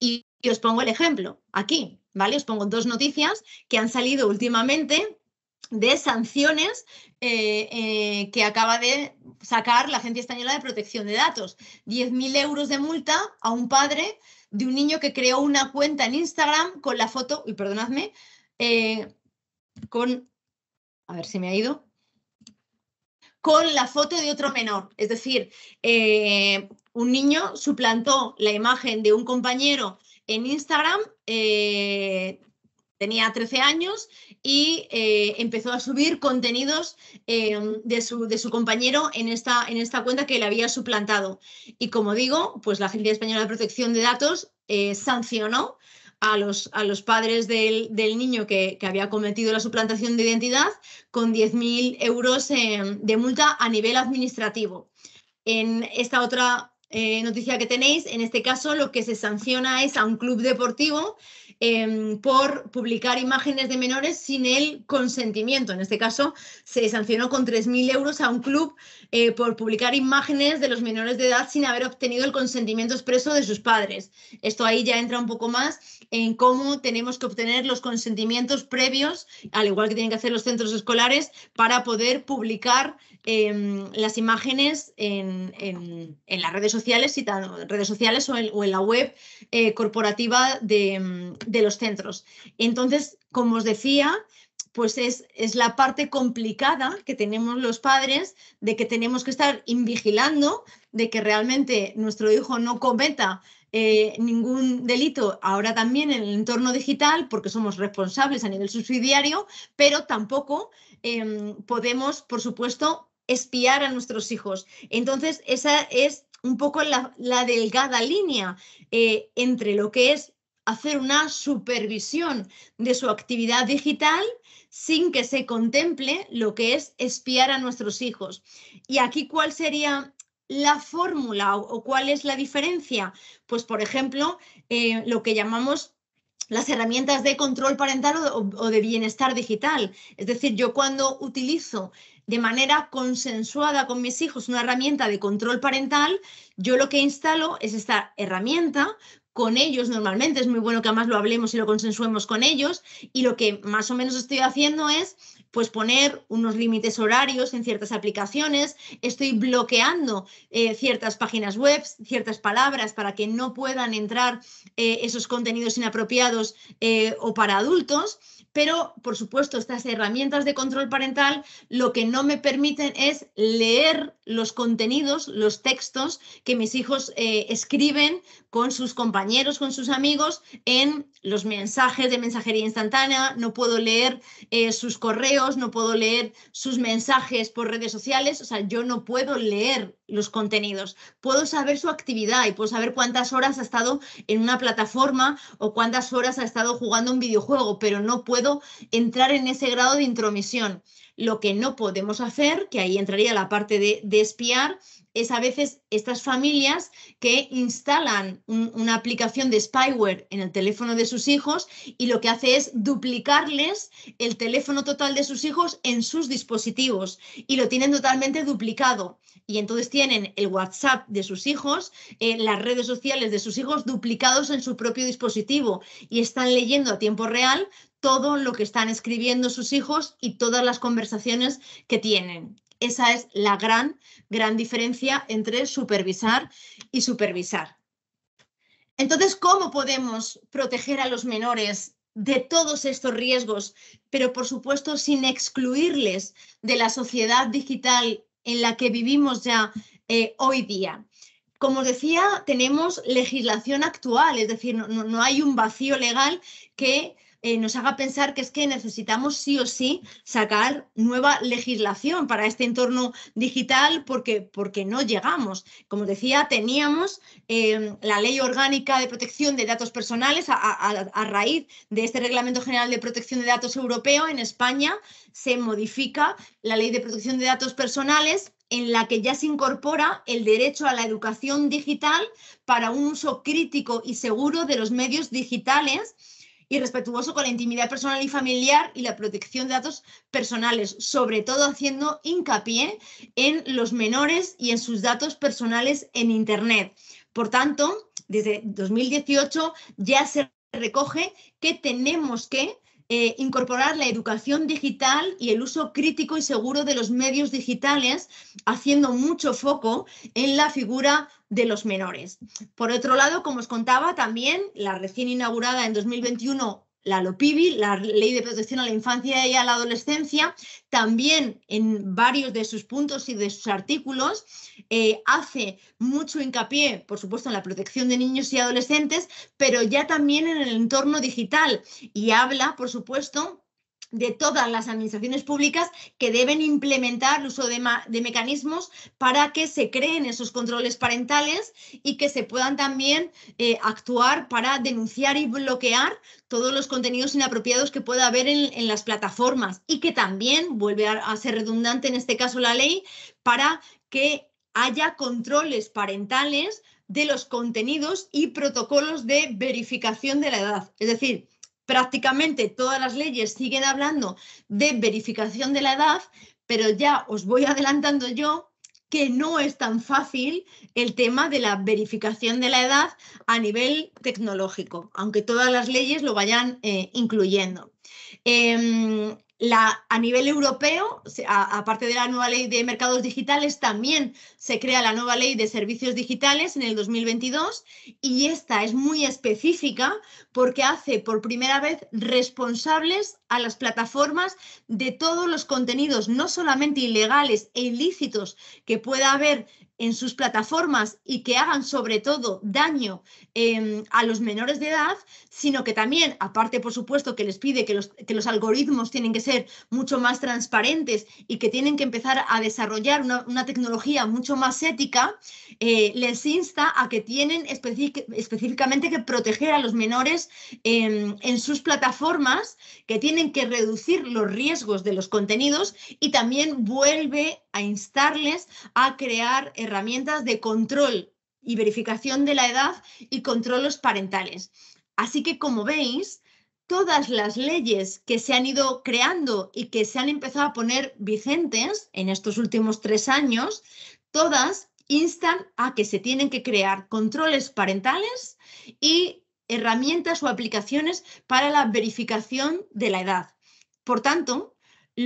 Y, y os pongo el ejemplo aquí. Os pongo dos noticias que han salido últimamente de sanciones eh, eh, que acaba de sacar la Agencia Española de Protección de Datos. 10.000 euros de multa a un padre de un niño que creó una cuenta en Instagram con la foto, y perdonadme, eh, con, a ver si me ha ido, con la foto de otro menor. Es decir, un niño suplantó la imagen de un compañero en Instagram. Eh, tenía 13 años y eh, empezó a subir contenidos eh, de, su, compañero en esta, en esta cuenta que le había suplantado. Y como digo, pues la Agencia Española de Protección de Datos sancionó a los, a los padres del, niño que, que, había cometido la suplantación de identidad con 10.000 euros de multa a nivel administrativo. En esta otra eh, noticia que tenéis, en este caso lo que se sanciona es a un club deportivo Em, por publicar imágenes de menores sin el consentimiento. En este caso, se sancionó con 3.000 euros a un club eh, por publicar imágenes de los menores de edad sin haber obtenido el consentimiento expreso de sus padres. Esto ahí ya entra un poco más en cómo tenemos que obtener los consentimientos previos, al igual que tienen que hacer los centros escolares, para poder publicar em, las imágenes en, las redes sociales, redes sociales o en la web eh, corporativa de, de los centros. Entonces, como os decía, pues es, es, la parte complicada que tenemos los padres de que tenemos que estar vigilando de que realmente nuestro hijo no cometa eh, ningún delito ahora también en el entorno digital porque somos responsables a nivel subsidiario, pero tampoco em, podemos, por supuesto, espiar a nuestros hijos. Entonces, esa es un poco la, delgada línea eh, entre lo que es hacer una supervisión de su actividad digital sin que se contemple lo que es espiar a nuestros hijos. Y aquí, ¿cuál sería la fórmula o, cuál es la diferencia? Pues, por ejemplo, eh, lo que llamamos las herramientas de control parental o de bienestar digital. Es decir, yo cuando utilizo de manera consensuada con mis hijos una herramienta de control parental, yo lo que instalo es esta herramienta con ellos normalmente. Es muy bueno que además lo hablemos y lo consensuemos con ellos. Y lo que más o menos estoy haciendo es pues poner unos límites horarios en ciertas aplicaciones, estoy bloqueando eh, ciertas páginas web, ciertas palabras para que no puedan entrar eh, esos contenidos inapropiados eh, o para adultos, pero por supuesto estas herramientas de control parental lo que no me permiten es leer los contenidos, los textos que mis hijos eh, escriben con sus compañeros, con sus amigos, en los mensajes de mensajería instantánea, no puedo leer eh, sus correos, no puedo leer sus mensajes por redes sociales, o sea, yo no puedo leer los contenidos, puedo saber su actividad y puedo saber cuántas horas ha estado en una plataforma o cuántas horas ha estado jugando un videojuego, pero no puedo entrar en ese grado de intromisión. Lo que no podemos hacer, que ahí entraría la parte de, espiar, es a veces estas familias que instalan una aplicación de spyware en el teléfono de sus hijos y lo que hace es duplicarles el teléfono total de sus hijos en sus dispositivos y lo tienen totalmente duplicado. Y entonces tienen el WhatsApp de sus hijos, eh, las redes sociales de sus hijos duplicados en su propio dispositivo y están leyendo a tiempo real todo lo que están escribiendo sus hijos y todas las conversaciones que tienen. Esa es la gran, gran diferencia entre supervisar y supervisar. Entonces, ¿cómo podemos proteger a los menores de todos estos riesgos, pero por supuesto sin excluirles de la sociedad digital en la que vivimos ya eh, hoy día? Como decía, tenemos legislación actual, es decir, no hay un vacío legal que eh, nos haga pensar que es que necesitamos sí o sí sacar nueva legislación para este entorno digital porque, porque no llegamos. Como decía, teníamos em, la ley orgánica de protección de datos personales a raíz de este Reglamento General de Protección de Datos Europeo. En España se modifica la ley de protección de datos personales en la que ya se incorpora el derecho a la educación digital para un uso crítico y seguro de los medios digitales y respetuoso con la intimidad personal y familiar y la protección de datos personales, sobre todo haciendo hincapié en los menores y en sus datos personales en Internet. Por tanto, desde 2018 ya se recoge que tenemos que eh, incorporar la educación digital y el uso crítico y seguro de los medios digitales, haciendo mucho foco en la figura de los menores. Por otro lado, como os contaba, también la recién inaugurada en 2021 la LOPIBI, la Ley de Protección a la Infancia y a la Adolescencia, también en varios de sus puntos y de sus artículos eh, hace mucho hincapié, por supuesto, en la protección de niños y adolescentes, pero ya también en el entorno digital y habla, por supuesto, de todas las administraciones públicas que deben implementar el uso de, mecanismos para que se creen esos controles parentales y que se puedan también eh, actuar para denunciar y bloquear todos los contenidos inapropiados que pueda haber en, las plataformas y que también vuelve a ser redundante en este caso la ley para que haya controles parentales de los contenidos y protocolos de verificación de la edad. Es decir, prácticamente todas las leyes siguen hablando de verificación de la edad, pero ya os voy adelantando yo que no es tan fácil el tema de la verificación de la edad a nivel tecnológico, aunque todas las leyes lo vayan eh, incluyendo. Em, a nivel europeo, aparte de la nueva ley de mercados digitales, también se crea la nueva ley de servicios digitales en el 2022 y esta es muy específica porque hace por primera vez responsables a las plataformas de todos los contenidos, no solamente ilegales e ilícitos que pueda haber en sus plataformas y que hagan sobre todo daño em, a los menores de edad, sino que también, aparte por supuesto que les pide que los, los, algoritmos tienen que ser mucho más transparentes y que tienen que empezar a desarrollar una, tecnología mucho más ética, eh, les insta a que tienen específicamente que proteger a los menores em, en sus plataformas, que tienen que reducir los riesgos de los contenidos y también vuelve a instarles a crear herramientas de control y verificación de la edad y controles parentales. Así que como veis, todas las leyes que se han ido creando y que se han empezado a poner vigentes en estos últimos tres años, todas instan a que se tienen que crear controles parentales y herramientas o aplicaciones para la verificación de la edad. Por tanto,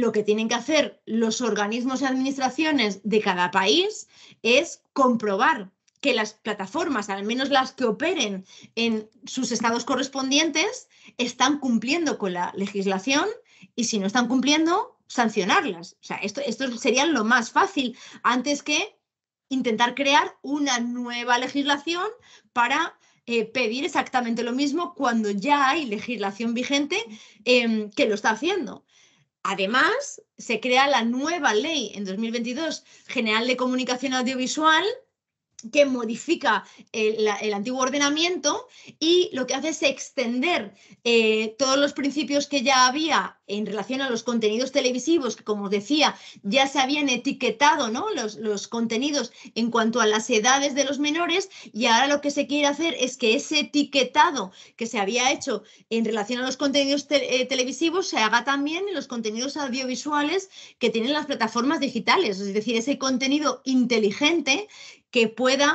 lo que tienen que hacer los organismos y administraciones de cada país es comprobar que las plataformas, al menos las que operen en sus estados correspondientes, están cumpliendo con la legislación y si no están cumpliendo, sancionarlas. O sea, esto, sería lo más fácil antes que intentar crear una nueva legislación para eh, pedir exactamente lo mismo cuando ya hay legislación vigente em, que lo está haciendo. Además, se crea la nueva ley en 2022 general de comunicación audiovisual que modifica el, antiguo ordenamiento y lo que hace es extender eh, todos los principios que ya había en relación a los contenidos televisivos, que como decía, ya se habían etiquetado los, contenidos en cuanto a las edades de los menores, y ahora lo que se quiere hacer es que ese etiquetado que se había hecho en relación a los contenidos eh, televisivos se haga también en los contenidos audiovisuales que tienen las plataformas digitales, es decir, ese contenido inteligente que pueda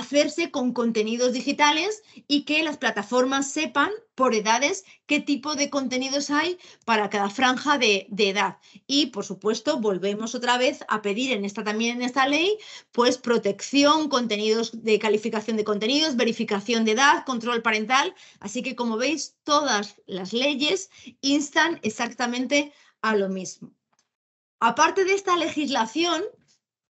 hacerse con contenidos digitales y que las plataformas sepan por edades qué tipo de contenidos hay para cada franja de, edad. Y por supuesto, volvemos otra vez a pedir en esta también en esta ley, pues protección, contenidos de calificación de contenidos, verificación de edad, control parental. Así que como veis, todas las leyes instan exactamente a lo mismo. Aparte de esta legislación,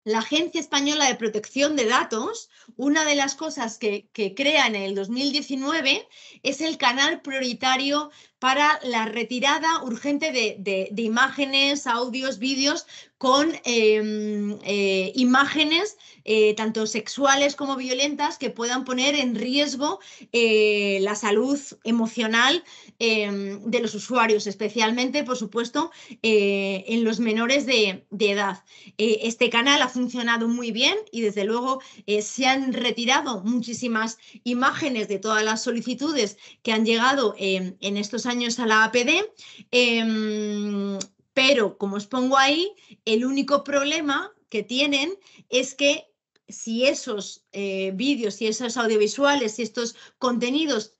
la Agencia Española de Protección de Datos, una de las cosas que, crea en el 2019 es el canal prioritario para la retirada urgente de, imágenes, audios, vídeos con em, eh, imágenes eh, tanto sexuales como violentas que puedan poner en riesgo eh, la salud emocional em, de los usuarios, especialmente, por supuesto, en los menores de, de edad. este canal ha funcionado muy bien y, desde luego, se han retirado muchísimas imágenes de todas las solicitudes que han llegado em, en estos años a la APD, em, pero como os pongo ahí, el único problema que tienen es que si esos eh, vídeos, si esos audiovisuales, si estos contenidos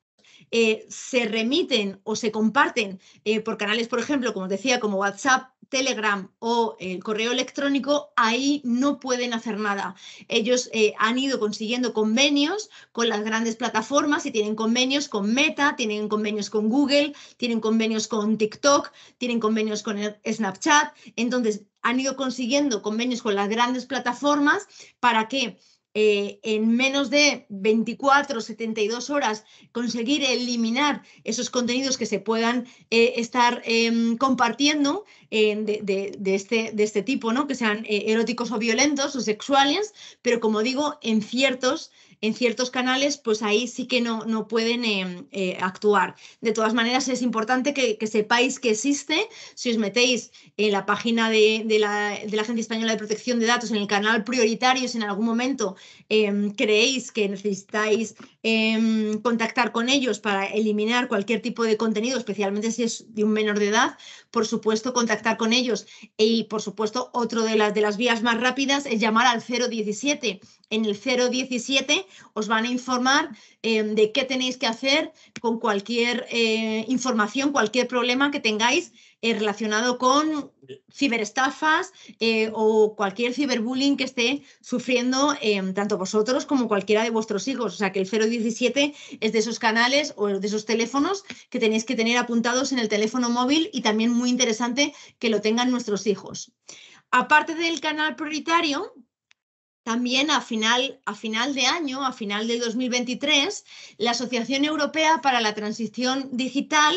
eh, se remiten o se comparten eh, por canales, por ejemplo, como decía, como WhatsApp, Telegram o el correo electrónico, ahí no pueden hacer nada. Ellos eh, han ido consiguiendo convenios con las grandes plataformas y tienen convenios con Meta, tienen convenios con Google, tienen convenios con TikTok, tienen convenios con Snapchat. Entonces, han ido consiguiendo convenios con las grandes plataformas para que eh, en menos de 24, 72 horas, conseguir eliminar esos contenidos que se puedan eh, estar em, compartiendo de, de, este, de, este, tipo, ¿no? que sean eh, eróticos o violentos o sexuales, pero como digo, en ciertos en ciertos canales, pues ahí sí que no, no pueden eh, eh, actuar. De todas maneras, es importante que, sepáis que existe. Si os metéis en la página de, la, Agencia Española de Protección de Datos, en el canal prioritario, si en algún momento eh, creéis que necesitáis Em, contactar con ellos para eliminar cualquier tipo de contenido, especialmente si es de un menor de edad, por supuesto, contactar con ellos. Y, por supuesto, otro de las, de las vías más rápidas es llamar al 017. En el 017 os van a informar em, de qué tenéis que hacer con cualquier eh, información, cualquier problema que tengáis eh, relacionado con ciberestafas eh, o cualquier ciberbullying que esté sufriendo em, tanto vosotros como cualquiera de vuestros hijos. O sea que el 017 es de esos canales o de esos teléfonos que tenéis que tener apuntados en el teléfono móvil y también muy interesante que lo tengan nuestros hijos. Aparte del canal prioritario, también a final, a final de año, a final del 2023, la Asociación Europea para la Transición Digital,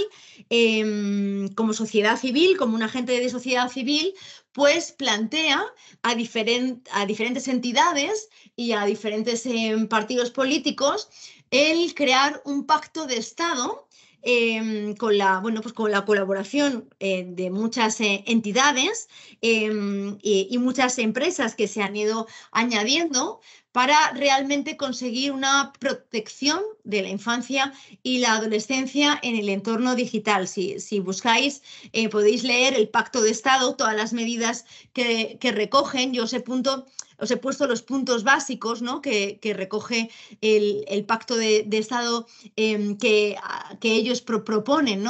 em, como sociedad civil, como un agente de sociedad civil, pues plantea a, a diferentes entidades y a diferentes em, partidos políticos el crear un pacto de Estado Em, con, la, bueno, pues con la colaboración eh, de muchas eh, entidades em, y, muchas empresas que se han ido añadiendo para realmente conseguir una protección de la infancia y la adolescencia en el entorno digital. Si, buscáis, eh, podéis leer el Pacto de Estado, todas las medidas que, recogen. Yo sé, punto os he puesto los puntos básicos que, recoge el, pacto de, Estado em, que, ellos proponen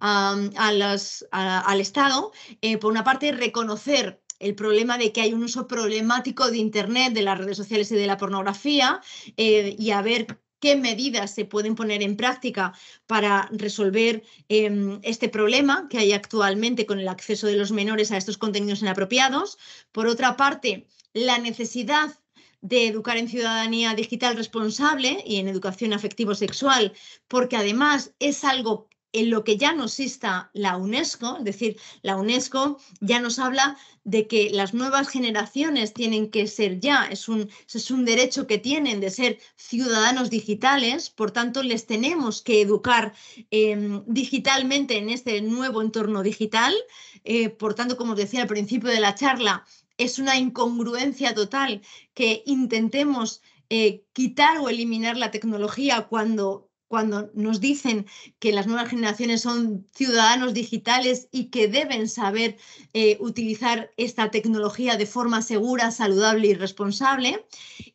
al Estado. Eh, por una parte, reconocer el problema de que hay un uso problemático de Internet, de las redes sociales y de la pornografía, eh, y a ver qué medidas se pueden poner en práctica para resolver em, este problema que hay actualmente con el acceso de los menores a estos contenidos inapropiados. Por otra parte, la necesidad de educar en ciudadanía digital responsable y en educación afectivo-sexual, porque además es algo en lo que ya nos insta la UNESCO, es decir, la UNESCO ya nos habla de que las nuevas generaciones tienen que ser ya, es un, es un derecho que tienen de ser ciudadanos digitales, por tanto les tenemos que educar em, digitalmente en este nuevo entorno digital, eh, por tanto, como os decía al principio de la charla, es una incongruencia total que intentemos eh, quitar o eliminar la tecnología cuando, cuando nos dicen que las nuevas generaciones son ciudadanos digitales y que deben saber eh, utilizar esta tecnología de forma segura, saludable y responsable.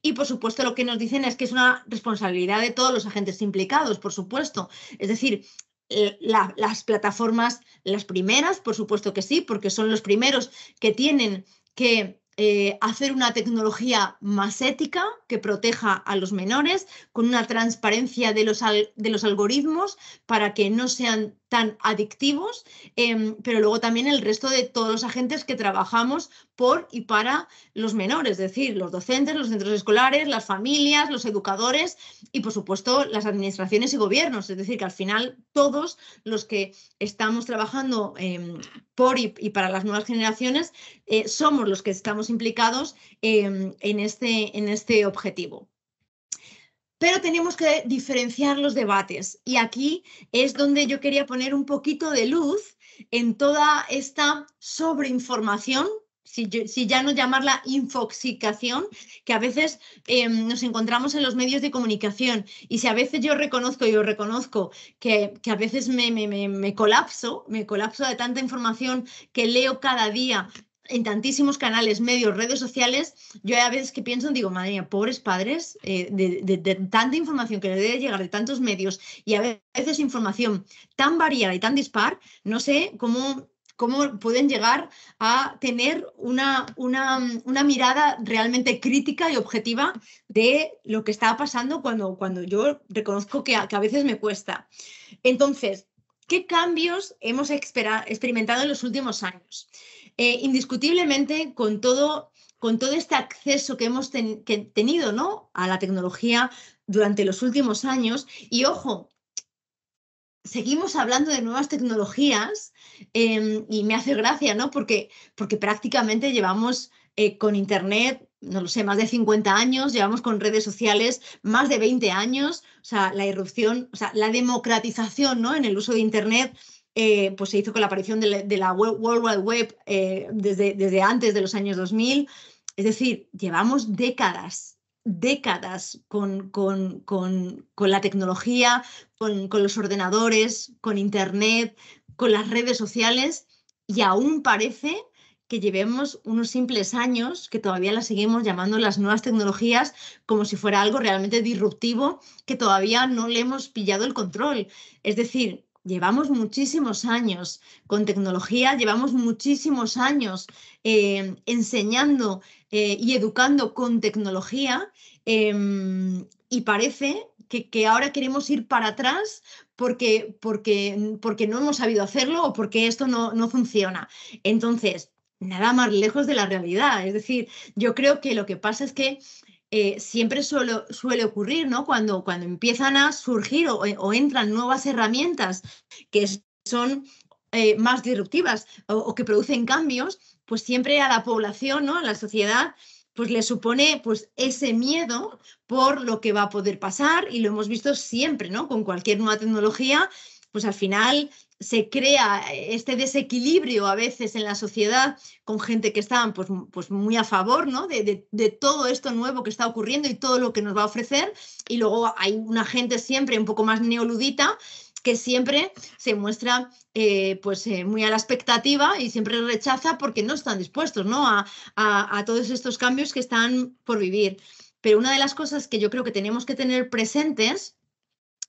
Y por supuesto lo que nos dicen es que es una responsabilidad de todos los agentes implicados, por supuesto. Es decir, eh, las plataformas, las primeras, por supuesto que sí, porque son los primeros que tienen que eh, hacer una tecnología más ética que proteja a los menores, con una transparencia de los, de los algoritmos para que no sean tan adictivos, em, pero luego también el resto de todos los agentes que trabajamos por y para los menores, es decir, los docentes, los centros escolares, las familias, los educadores y, por supuesto, las administraciones y gobiernos. Es decir, que al final todos los que estamos trabajando em, por y, para las nuevas generaciones eh, somos los que estamos implicados em, en, este, en este objetivo objetivo. Pero tenemos que diferenciar los debates y aquí es donde yo quería poner un poquito de luz en toda esta sobreinformación si, ya no llamarla infoxicación, que a veces em, nos encontramos en los medios de comunicación. Y si a veces yo reconozco, y yo reconozco que, a veces me, colapso, me colapso de tanta información que leo cada día, en tantísimos canales, medios, redes sociales, yo a veces que pienso, digo, madre mía, pobres padres, eh, de, tanta información que les debe llegar de tantos medios y a veces información tan variada y tan dispar, no sé cómo, cómo pueden llegar a tener una, una, mirada realmente crítica y objetiva de lo que está pasando cuando, cuando yo reconozco que a veces me cuesta. Entonces, ¿qué cambios hemos experimentado en los últimos años? Eh, indiscutiblemente con todo, con todo este acceso que hemos tenido ¿no? a la tecnología durante los últimos años, y ojo, seguimos hablando de nuevas tecnologías em, y me hace gracia, ¿no? Porque, porque prácticamente llevamos eh, con Internet, no lo sé, más de 50 años, llevamos con redes sociales más de 20 años, o sea, la irrupción, o sea, la democratización, ¿no? En el uso de Internet eh, pues se hizo con la aparición de la, World Wide Web eh, desde, desde antes de los años 2000. Es decir, llevamos décadas décadas con, con, la tecnología, con, los ordenadores, con Internet, con las redes sociales y aún parece que llevemos unos simples años que todavía las seguimos llamando las nuevas tecnologías como si fuera algo realmente disruptivo que todavía no le hemos pillado el control. Es decir, llevamos muchísimos años con tecnología, llevamos muchísimos años eh, enseñando eh, y educando con tecnología em, y parece que, ahora queremos ir para atrás porque, porque, porque no hemos sabido hacerlo o porque esto no, no funciona. Entonces, nada más lejos de la realidad. Es decir, yo creo que lo que pasa es que eh, siempre suele ocurrir, ¿no? Cuando, cuando empiezan a surgir o, entran nuevas herramientas que son eh, más disruptivas o, que producen cambios, pues siempre a la población, ¿no? A la sociedad, pues le supone pues ese miedo por lo que va a poder pasar y lo hemos visto siempre, ¿no? Con cualquier nueva tecnología pues al final se crea este desequilibrio a veces en la sociedad con gente que está pues, pues muy a favor de, todo esto nuevo que está ocurriendo y todo lo que nos va a ofrecer. Y luego hay una gente siempre un poco más neoludita que siempre se muestra eh, pues eh, muy a la expectativa y siempre rechaza porque no están dispuestos ¿no? A, a todos estos cambios que están por vivir. Pero una de las cosas que yo creo que tenemos que tener presentes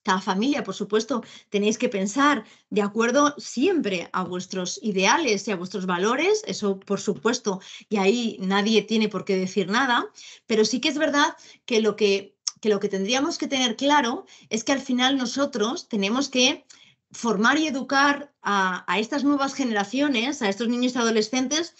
cada familia, por supuesto, tenéis que pensar de acuerdo siempre a vuestros ideales y a vuestros valores, eso por supuesto, y ahí nadie tiene por qué decir nada, pero sí que es verdad que lo que, que, lo que tendríamos que tener claro es que al final nosotros tenemos que formar y educar a, a estas nuevas generaciones, a estos niños y adolescentes,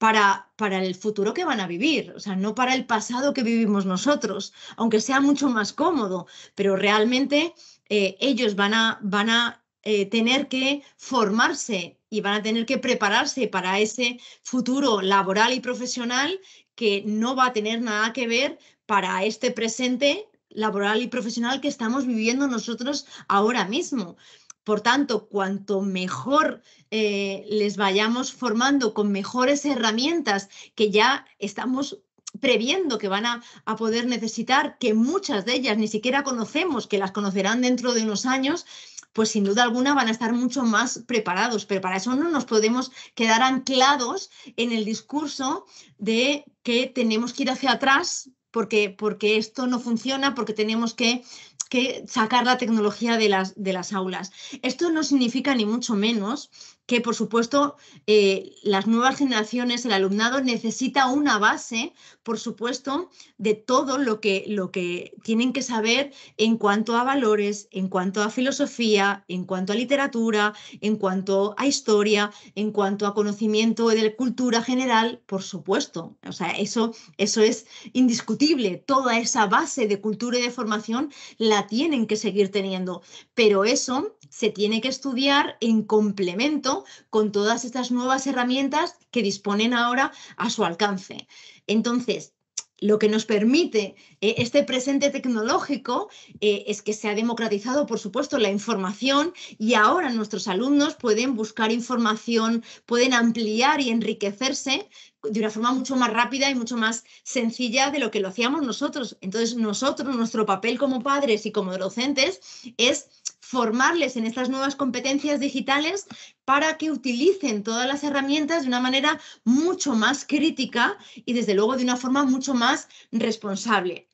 para, el futuro que van a vivir, o sea, no para el pasado que vivimos nosotros, aunque sea mucho más cómodo, pero realmente eh, ellos van a, van a eh, tener que formarse y van a tener que prepararse para ese futuro laboral y profesional que no va a tener nada que ver para este presente laboral y profesional que estamos viviendo nosotros ahora mismo. Por tanto, cuanto mejor eh, les vayamos formando con mejores herramientas que ya estamos previendo que van a, a, poder necesitar, que muchas de ellas ni siquiera conocemos, que las conocerán dentro de unos años, pues sin duda alguna van a estar mucho más preparados. Pero para eso no nos podemos quedar anclados en el discurso de que tenemos que ir hacia atrás porque, porque esto no funciona, porque tenemos que que sacar la tecnología de las, de las aulas. Esto no significa ni mucho menos que por supuesto eh, las nuevas generaciones, el alumnado necesita una base, por supuesto, de todo lo que, lo que tienen que saber en cuanto a valores, en cuanto a filosofía, en cuanto a literatura, en cuanto a historia, en cuanto a conocimiento de cultura general, por supuesto. O sea, eso, eso es indiscutible. Toda esa base de cultura y de formación la tienen que seguir teniendo, pero eso se tiene que estudiar en complemento con todas estas nuevas herramientas que disponen ahora a su alcance. Entonces, lo que nos permite eh, este presente tecnológico eh, es que se ha democratizado, por supuesto, la información y ahora nuestros alumnos pueden buscar información, pueden ampliar y enriquecerse de una forma mucho más rápida y mucho más sencilla de lo que lo hacíamos nosotros. Entonces, nosotros, nuestro papel como padres y como docentes es formarles en estas nuevas competencias digitales para que utilicen todas las herramientas de una manera mucho más crítica y desde luego de una forma mucho más responsable.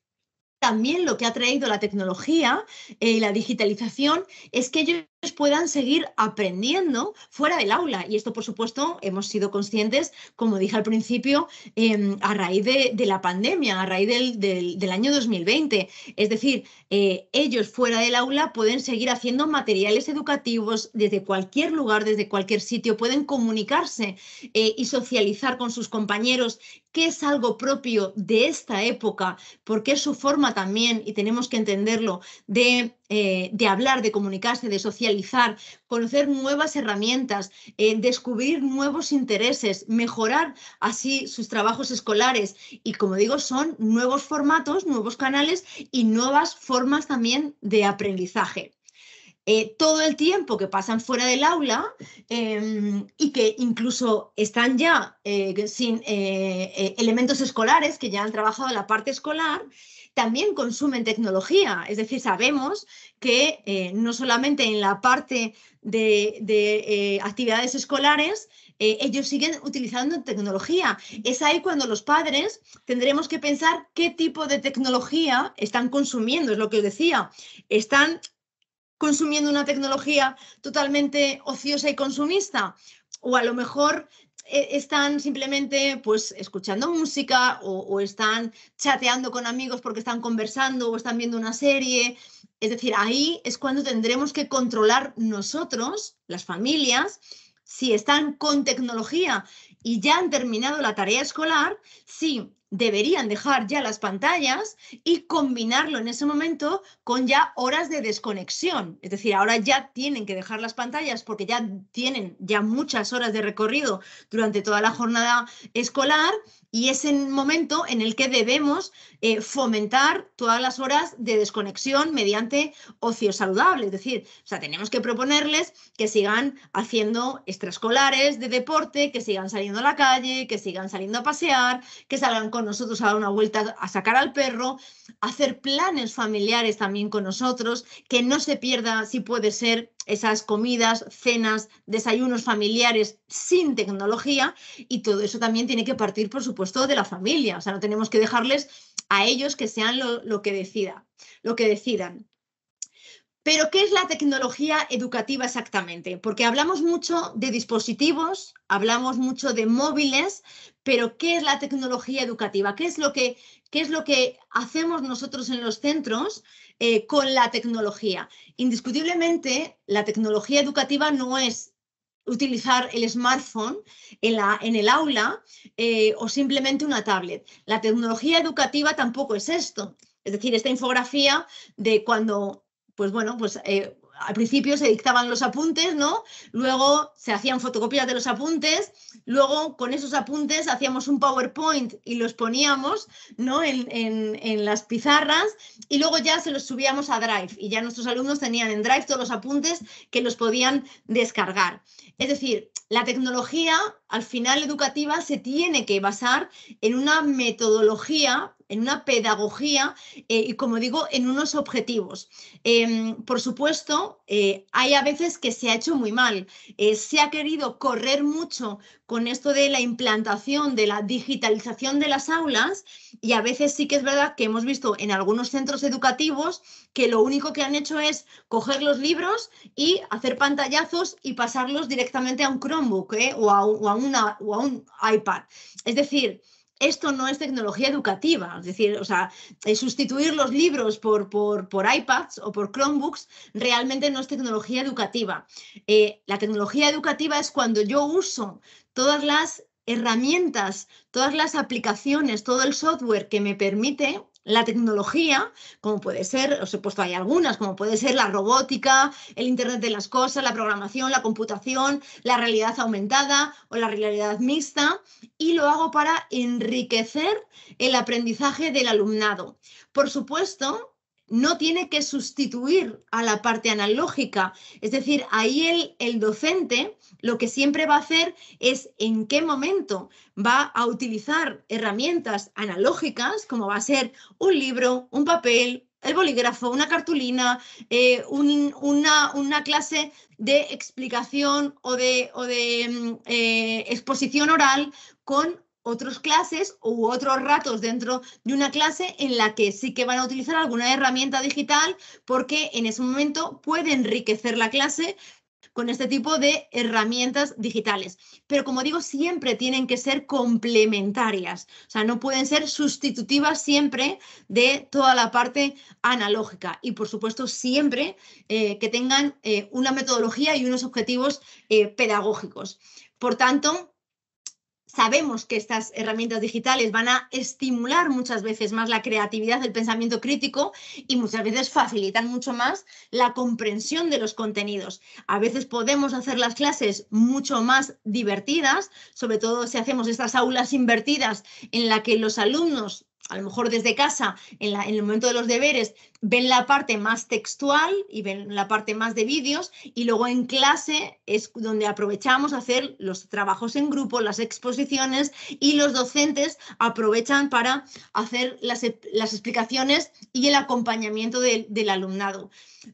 También lo que ha traído la tecnología eh, y la digitalización es que ellos puedan seguir aprendiendo fuera del aula. Y esto, por supuesto, hemos sido conscientes, como dije al principio, em, a raíz de, la pandemia, a raíz del, año 2020. Es decir, eh, ellos fuera del aula pueden seguir haciendo materiales educativos desde cualquier lugar, desde cualquier sitio, pueden comunicarse eh, y socializar con sus compañeros que es algo propio de esta época, porque es su forma también, y tenemos que entenderlo, de eh, de hablar, de comunicarse, de socializar, conocer nuevas herramientas, eh, descubrir nuevos intereses, mejorar así sus trabajos escolares. Y como digo, son nuevos formatos, nuevos canales y nuevas formas también de aprendizaje. Eh, todo el tiempo que pasan fuera del aula em, y que incluso están ya sin elementos escolares, que ya han trabajado la parte escolar, también consumen tecnología. Es decir, sabemos que eh, no solamente en la parte de, eh, actividades escolares, eh, ellos siguen utilizando tecnología. Es ahí cuando los padres tendremos que pensar qué tipo de tecnología están consumiendo, es lo que os decía. ¿Están consumiendo una tecnología totalmente ociosa y consumista? O a lo mejor e-, están simplemente pues escuchando música o, o, están chateando con amigos porque están conversando o están viendo una serie. Es decir, ahí es cuando tendremos que controlar nosotros, las familias, si están con tecnología y ya han terminado la tarea escolar, si deberían dejar ya las pantallas y combinarlo en ese momento con ya horas de desconexión. Es decir, ahora ya tienen que dejar las pantallas porque ya tienen ya muchas horas de recorrido durante toda la jornada escolar y es el momento en el que debemos eh, fomentar todas las horas de desconexión mediante ocio saludable. Es decir, o tenemos que proponerles que sigan haciendo extraescolares de deporte, que sigan saliendo a la calle, que sigan saliendo a pasear, que salgan con nosotros a dar una vuelta a sacar al perro, hacer planes familiares también con nosotros, que no se pierda, si puede ser, esas comidas, cenas, desayunos familiares sin tecnología y todo eso también tiene que partir, por supuesto, de la familia. O sea, no tenemos que dejarles a ellos que sean lo, que decida, lo que decidan. Pero, ¿qué es la tecnología educativa exactamente? Porque hablamos mucho de dispositivos, hablamos mucho de móviles, pero ¿qué es la tecnología educativa? ¿Qué es lo que, qué es lo que hacemos nosotros en los centros eh, con la tecnología. Indiscutiblemente, la tecnología educativa no es utilizar el smartphone en, la, en el aula eh, o simplemente una tablet. La tecnología educativa tampoco es esto. Es decir, esta infografía de cuando, pues bueno, pues eh, al principio se dictaban los apuntes, ¿no? Luego se hacían fotocopias de los apuntes, luego con esos apuntes hacíamos un PowerPoint y los poníamos, ¿no? En, en, las pizarras y luego ya se los subíamos a Drive y ya nuestros alumnos tenían en Drive todos los apuntes que los podían descargar. Es decir, la tecnología al final educativa se tiene que basar en una metodología en una pedagogía eh, y, como digo, en unos objetivos. Em, por supuesto, eh, hay a veces que se ha hecho muy mal. Eh, se ha querido correr mucho con esto de la implantación, de la digitalización de las aulas y a veces sí que es verdad que hemos visto en algunos centros educativos que lo único que han hecho es coger los libros y hacer pantallazos y pasarlos directamente a un Chromebook una, o a un iPad. Es decir, esto no es tecnología educativa, es decir, o sea, eh, sustituir los libros por, por, iPads o por Chromebooks realmente no es tecnología educativa. Eh, la tecnología educativa es cuando yo uso todas las herramientas, todas las aplicaciones, todo el software que me permite la tecnología, como puede ser, os he puesto ahí algunas, como puede ser la robótica, el Internet de las Cosas, la programación, la computación, la realidad aumentada o la realidad mixta, y lo hago para enriquecer el aprendizaje del alumnado. Por supuesto, no tiene que sustituir a la parte analógica. Es decir, ahí el, el, docente lo que siempre va a hacer es en qué momento va a utilizar herramientas analógicas, como va a ser un libro, un papel, el bolígrafo, una cartulina, eh, una, una, clase de explicación o de, mm, eh, exposición oral con otras clases u otros ratos dentro de una clase en la que sí que van a utilizar alguna herramienta digital porque en ese momento puede enriquecer la clase con este tipo de herramientas digitales. Pero como digo, siempre tienen que ser complementarias, o sea, no pueden ser sustitutivas siempre de toda la parte analógica y por supuesto siempre eh, que tengan eh, una metodología y unos objetivos eh, pedagógicos. Por tanto, sabemos que estas herramientas digitales van a estimular muchas veces más la creatividad, el pensamiento crítico y muchas veces facilitan mucho más la comprensión de los contenidos. A veces podemos hacer las clases mucho más divertidas, sobre todo si hacemos estas aulas invertidas en la que los alumnos a lo mejor desde casa, en, el momento de los deberes, ven la parte más textual y ven la parte más de vídeos y luego en clase es donde aprovechamos hacer los trabajos en grupo, las exposiciones y los docentes aprovechan para hacer las, explicaciones y el acompañamiento del alumnado.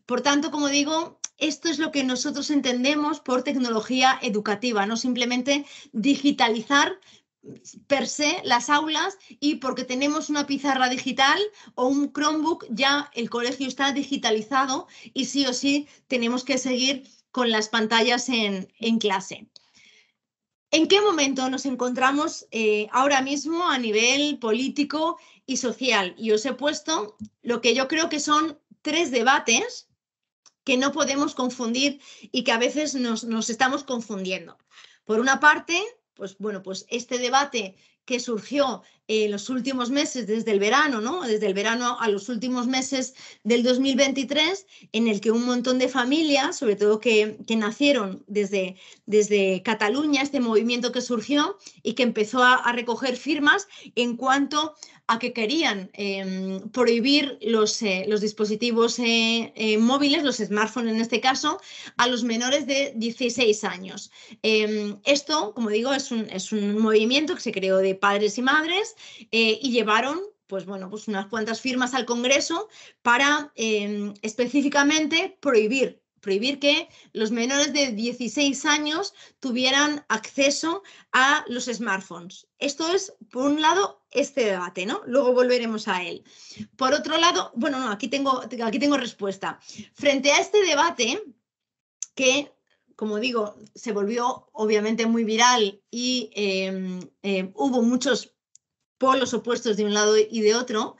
Por tanto, como digo, esto es lo que nosotros entendemos por tecnología educativa, no simplemente digitalizar per se las aulas y porque tenemos una pizarra digital o un Chromebook, ya el colegio está digitalizado y sí o sí tenemos que seguir con las pantallas en, clase. ¿En qué momento nos encontramos eh, ahora mismo a nivel político y social? Y os he puesto lo que yo creo que son tres debates que no podemos confundir y que a veces nos estamos confundiendo. Por una parte, pues bueno, pues este debate que surgió eh, en los últimos meses, desde el verano, ¿no? Desde el verano a los últimos meses del 2023, en el que un montón de familias, sobre todo que, nacieron desde, desde Cataluña, este movimiento que surgió y que empezó a, recoger firmas en cuanto a que querían em, prohibir los, eh, los dispositivos eh, móviles, los smartphones en este caso, a los menores de 16 años. Em, esto, como digo, es un, es un movimiento que se creó de eh, padres y madres eh, y llevaron pues bueno, pues unas cuantas firmas al Congreso para em, específicamente prohibir prohibir que los menores de 16 años tuvieran acceso a los smartphones. Esto es, por un lado, este debate, ¿no? Luego volveremos a él. Por otro lado, bueno, aquí tengo, aquí tengo respuesta. Frente a este debate, que como digo, se volvió obviamente muy viral y em, eh, hubo muchos polos opuestos de un lado y de otro,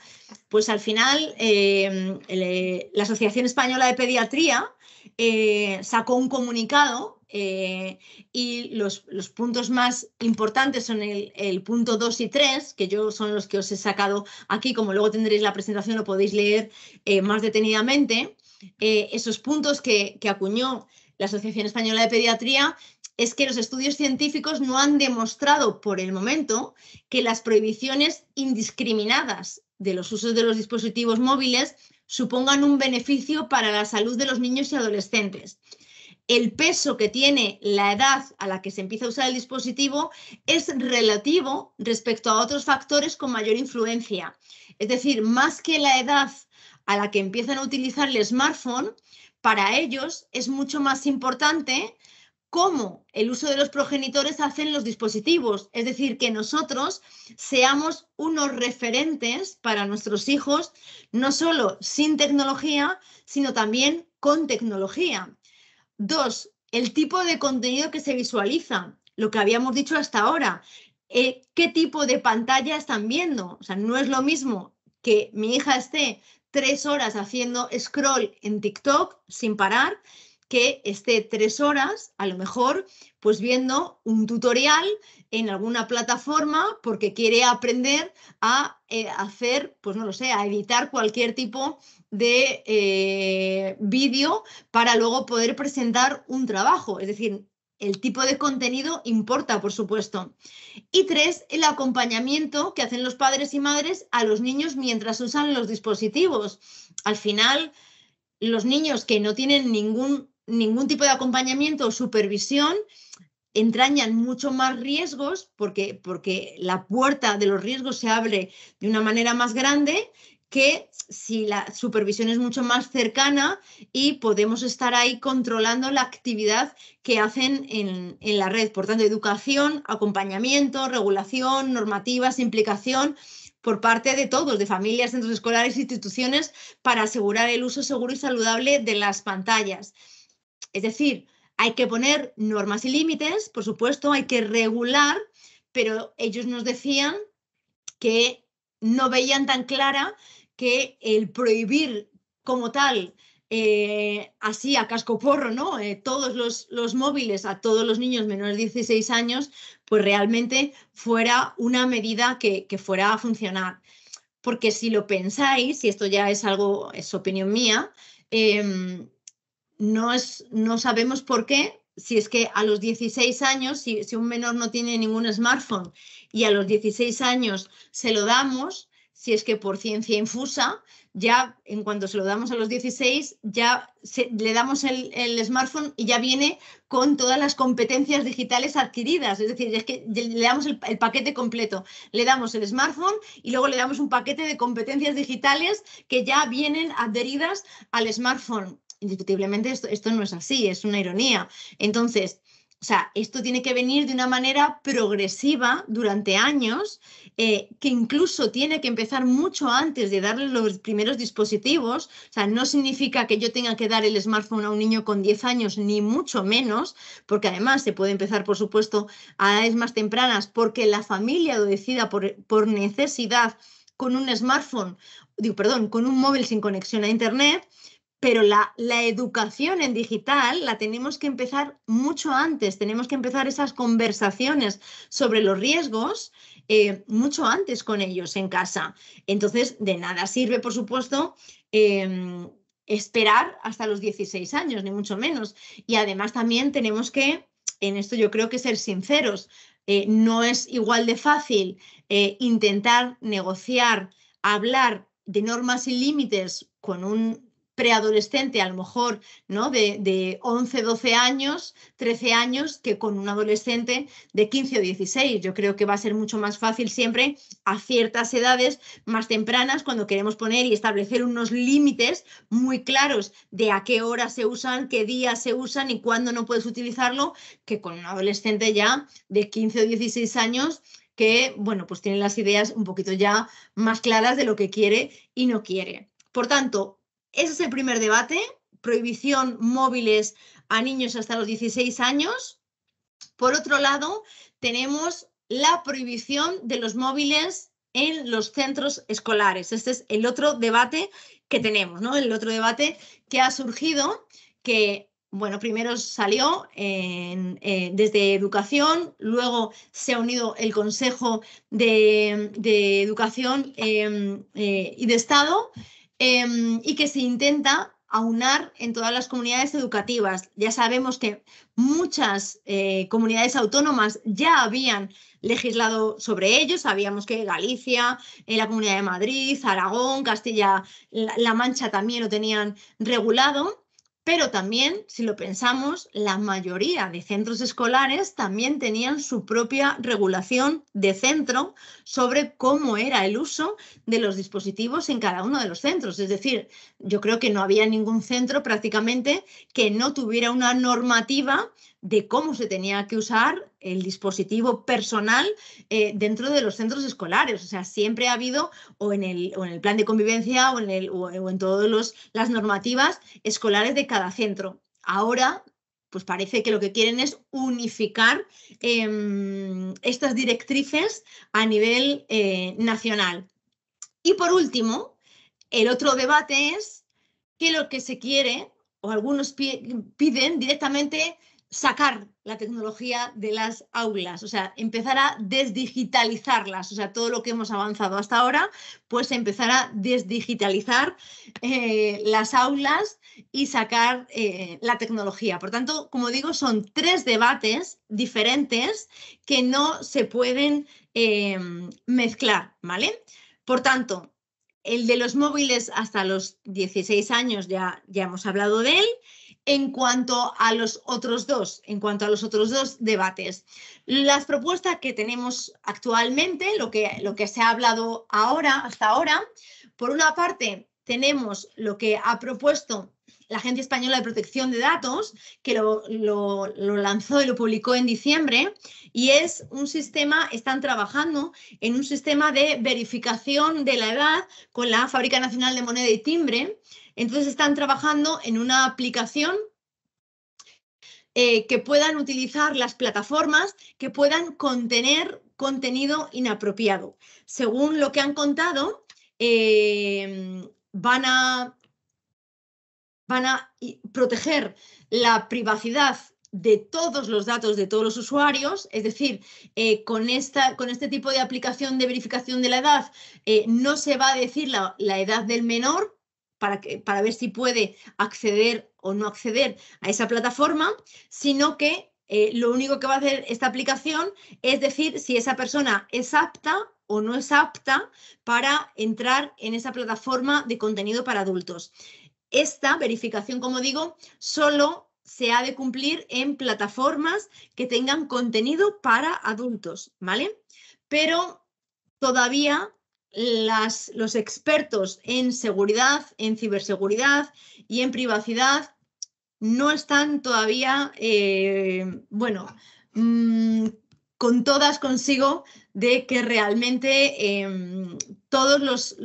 pues al final em, la Asociación Española de Pediatría eh, sacó un comunicado eh, y los, puntos más importantes son el, punto 2 y 3, que yo son los que os he sacado aquí, como luego tendréis la presentación, lo podéis leer más detenidamente. esos puntos que acuñó la Asociación Española de Pediatría es que los estudios científicos no han demostrado por el momento que las prohibiciones indiscriminadas de los usos de los dispositivos móviles supongan un beneficio para la salud de los niños y adolescentes. El peso que tiene la edad a la que se empieza a usar el dispositivo es relativo respecto a otros factores con mayor influencia. Es decir, más que la edad a la que empiezan a utilizar el smartphone, para ellos es mucho más importante cómo el uso de los progenitores hacen los dispositivos. Es decir, que nosotros seamos unos referentes para nuestros hijos, no solo sin tecnología, sino también con tecnología. Dos, el tipo de contenido que se visualiza, lo que habíamos dicho hasta ahora. Eh, ¿Qué tipo de pantalla están viendo? O sea, no es lo mismo que mi hija esté tres horas haciendo scroll en TikTok sin parar que esté tres horas, a lo mejor, pues viendo un tutorial en alguna plataforma porque quiere aprender a eh, hacer, pues no lo sé, a editar cualquier tipo de eh, vídeo para luego poder presentar un trabajo. Es decir, el tipo de contenido importa, por supuesto. Y tres, el acompañamiento que hacen los padres y madres a los niños mientras usan los dispositivos. Al final, los niños que no tienen ningún, ningún tipo de acompañamiento o supervisión entrañan mucho más riesgos porque, porque la puerta de los riesgos se abre de una manera más grande que si la supervisión es mucho más cercana y podemos estar ahí controlando la actividad que hacen en, la red. Por tanto, educación, acompañamiento, regulación, normativas, implicación por parte de todos, de familias, centros escolares, instituciones, para asegurar el uso seguro y saludable de las pantallas. Es decir, hay que poner normas y límites, por supuesto, hay que regular, pero ellos nos decían que no veían tan clara que el prohibir como tal, eh, así a casco porro, ¿no? Eh, todos los, móviles a todos los niños menores de 16 años, pues realmente fuera una medida que, fuera a funcionar. Porque si lo pensáis, y esto ya es algo, es opinión mía, em, no, es, no sabemos por qué, si es que a los 16 años, si, si un menor no tiene ningún smartphone y a los 16 años se lo damos, si es que por ciencia infusa, ya en cuanto se lo damos a los 16, ya le damos el, smartphone y ya viene con todas las competencias digitales adquiridas. Es decir, es que le damos el, paquete completo. Le damos el smartphone y luego le damos un paquete de competencias digitales que ya vienen adheridas al smartphone. Indiscutiblemente esto, esto no es así, es una ironía. Entonces, o sea, esto tiene que venir de una manera progresiva durante años, eh, que incluso tiene que empezar mucho antes de darle los primeros dispositivos. O sea, no significa que yo tenga que dar el smartphone a un niño con 10 años, ni mucho menos, porque además se puede empezar, por supuesto, a edades más tempranas, porque la familia lo decida por, necesidad con un smartphone, perdón, con un móvil sin conexión a Internet pero la, la, educación en digital la tenemos que empezar mucho antes, tenemos que empezar esas conversaciones sobre los riesgos eh, mucho antes con ellos en casa. Entonces, de nada sirve, por supuesto, em, esperar hasta los 16 años, ni mucho menos. Y además también tenemos que, en esto yo creo que ser sinceros, eh, no es igual de fácil eh, intentar negociar, hablar de normas y límites con un preadolescente, a lo mejor, ¿no? De, 11, 12 años, 13 años, que con un adolescente de 15 o 16. Yo creo que va a ser mucho más fácil siempre a ciertas edades más tempranas, cuando queremos poner y establecer unos límites muy claros de a qué hora se usan, qué días se usan y cuándo no puedes utilizarlo, que con un adolescente ya de 15 o 16 años que, bueno, pues tiene las ideas un poquito ya más claras de lo que quiere y no quiere. Por tanto, ese es el primer debate, prohibición móviles a niños hasta los 16 años. Por otro lado, tenemos la prohibición de los móviles en los centros escolares. Este es el otro debate que tenemos, ¿no? El otro debate que ha surgido, que, bueno, primero salió eh, desde educación, luego se ha unido el Consejo de, Educación em, eh, y de Estado Em, y que se intenta aunar en todas las comunidades educativas. Ya sabemos que muchas eh, comunidades autónomas ya habían legislado sobre ello. Sabíamos que Galicia, eh, la Comunidad de Madrid, Aragón, Castilla-La Mancha también lo tenían regulado. Pero también, si lo pensamos, la mayoría de centros escolares también tenían su propia regulación de centro sobre cómo era el uso de los dispositivos en cada uno de los centros. Es decir, yo creo que no había ningún centro prácticamente que no tuviera una normativa de cómo se tenía que usar el dispositivo personal eh, dentro de los centros escolares. O sea, siempre ha habido, o en el, plan de convivencia o en, todas las normativas escolares de cada centro. Ahora pues parece que lo que quieren es unificar em, estas directrices a nivel eh, nacional. Y por último, el otro debate es que lo que se quiere, o algunos piden directamente sacar la tecnología de las aulas, o sea, empezar a desdigitalizarlas, o sea, todo lo que hemos avanzado hasta ahora, pues empezar a desdigitalizar eh, las aulas y sacar eh, la tecnología. Por tanto, como digo, son tres debates diferentes que no se pueden eh, mezclar, ¿vale? Por tanto, el de los móviles hasta los 16 años ya, ya hemos hablado de él en cuanto a los otros dos, en cuanto a los otros dos debates. Las propuestas que tenemos actualmente, lo que, lo que se ha hablado ahora, hasta ahora, por una parte tenemos lo que ha propuesto la Agencia Española de Protección de Datos, que lo, lanzó y lo publicó en diciembre, y es un sistema, están trabajando en un sistema de verificación de la edad con la Fábrica Nacional de Moneda y Timbre. Entonces están trabajando en una aplicación eh, que puedan utilizar las plataformas, que puedan contener contenido inapropiado. Según lo que han contado, eh, van a van a proteger la privacidad de todos los datos de todos los usuarios, es decir, eh, con, esta, con, este tipo de aplicación de verificación de la edad eh, no se va a decir la, edad del menor para, que, para, ver si puede acceder o no acceder a esa plataforma, sino que eh, lo único que va a hacer esta aplicación es decir si esa persona es apta o no es apta para entrar en esa plataforma de contenido para adultos. Esta verificación, como digo, solo se ha de cumplir en plataformas que tengan contenido para adultos, ¿vale? Pero todavía las, los expertos en seguridad, en ciberseguridad y en privacidad no están todavía, eh, bueno, mm, con todas consigo de que realmente em, todos los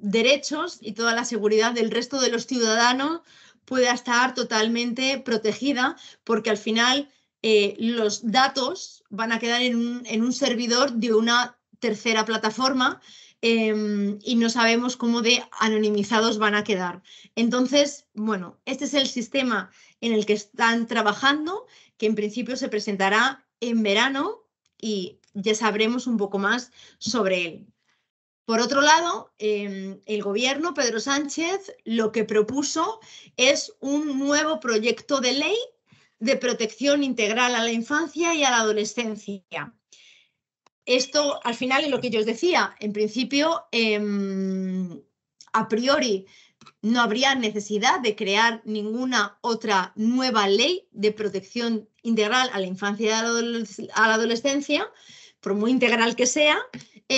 derechos y toda la seguridad del resto de los ciudadanos pueda estar totalmente protegida, porque al final eh, los datos van a quedar en un, servidor de una tercera plataforma em, y no sabemos cómo de anonimizados van a quedar. Entonces, bueno, este es el sistema en el que están trabajando, que en principio se presentará en verano y ya sabremos un poco más sobre él. Por otro lado, em, el gobierno, Pedro Sánchez, lo que propuso es un nuevo proyecto de ley de protección integral a la infancia y a la adolescencia. Esto, al final, es lo que yo os decía. En principio, em, a priori, no habría necesidad de crear ninguna otra nueva ley de protección integral a la infancia y a la adolescencia, por muy integral que sea,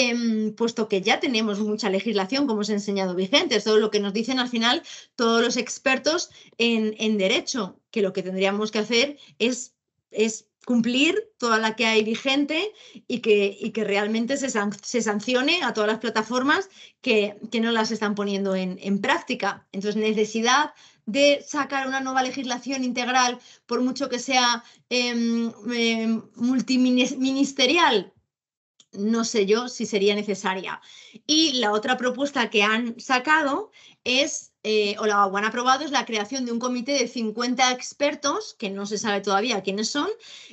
Em, puesto que ya tenemos mucha legislación, como os he enseñado, vigente. Todo lo que nos dicen al final todos los expertos en, derecho, que lo que tendríamos que hacer es, es cumplir toda la que hay vigente y que, que realmente se, sancione a todas las plataformas que, que no las están poniendo en, en, práctica. Entonces, necesidad de sacar una nueva legislación integral, por mucho que sea em, em, multiministerial, no sé yo si sería necesaria. Y la otra propuesta que han sacado es, eh, o la han aprobado, es la creación de un comité de 50 expertos, que no se sabe todavía quiénes son,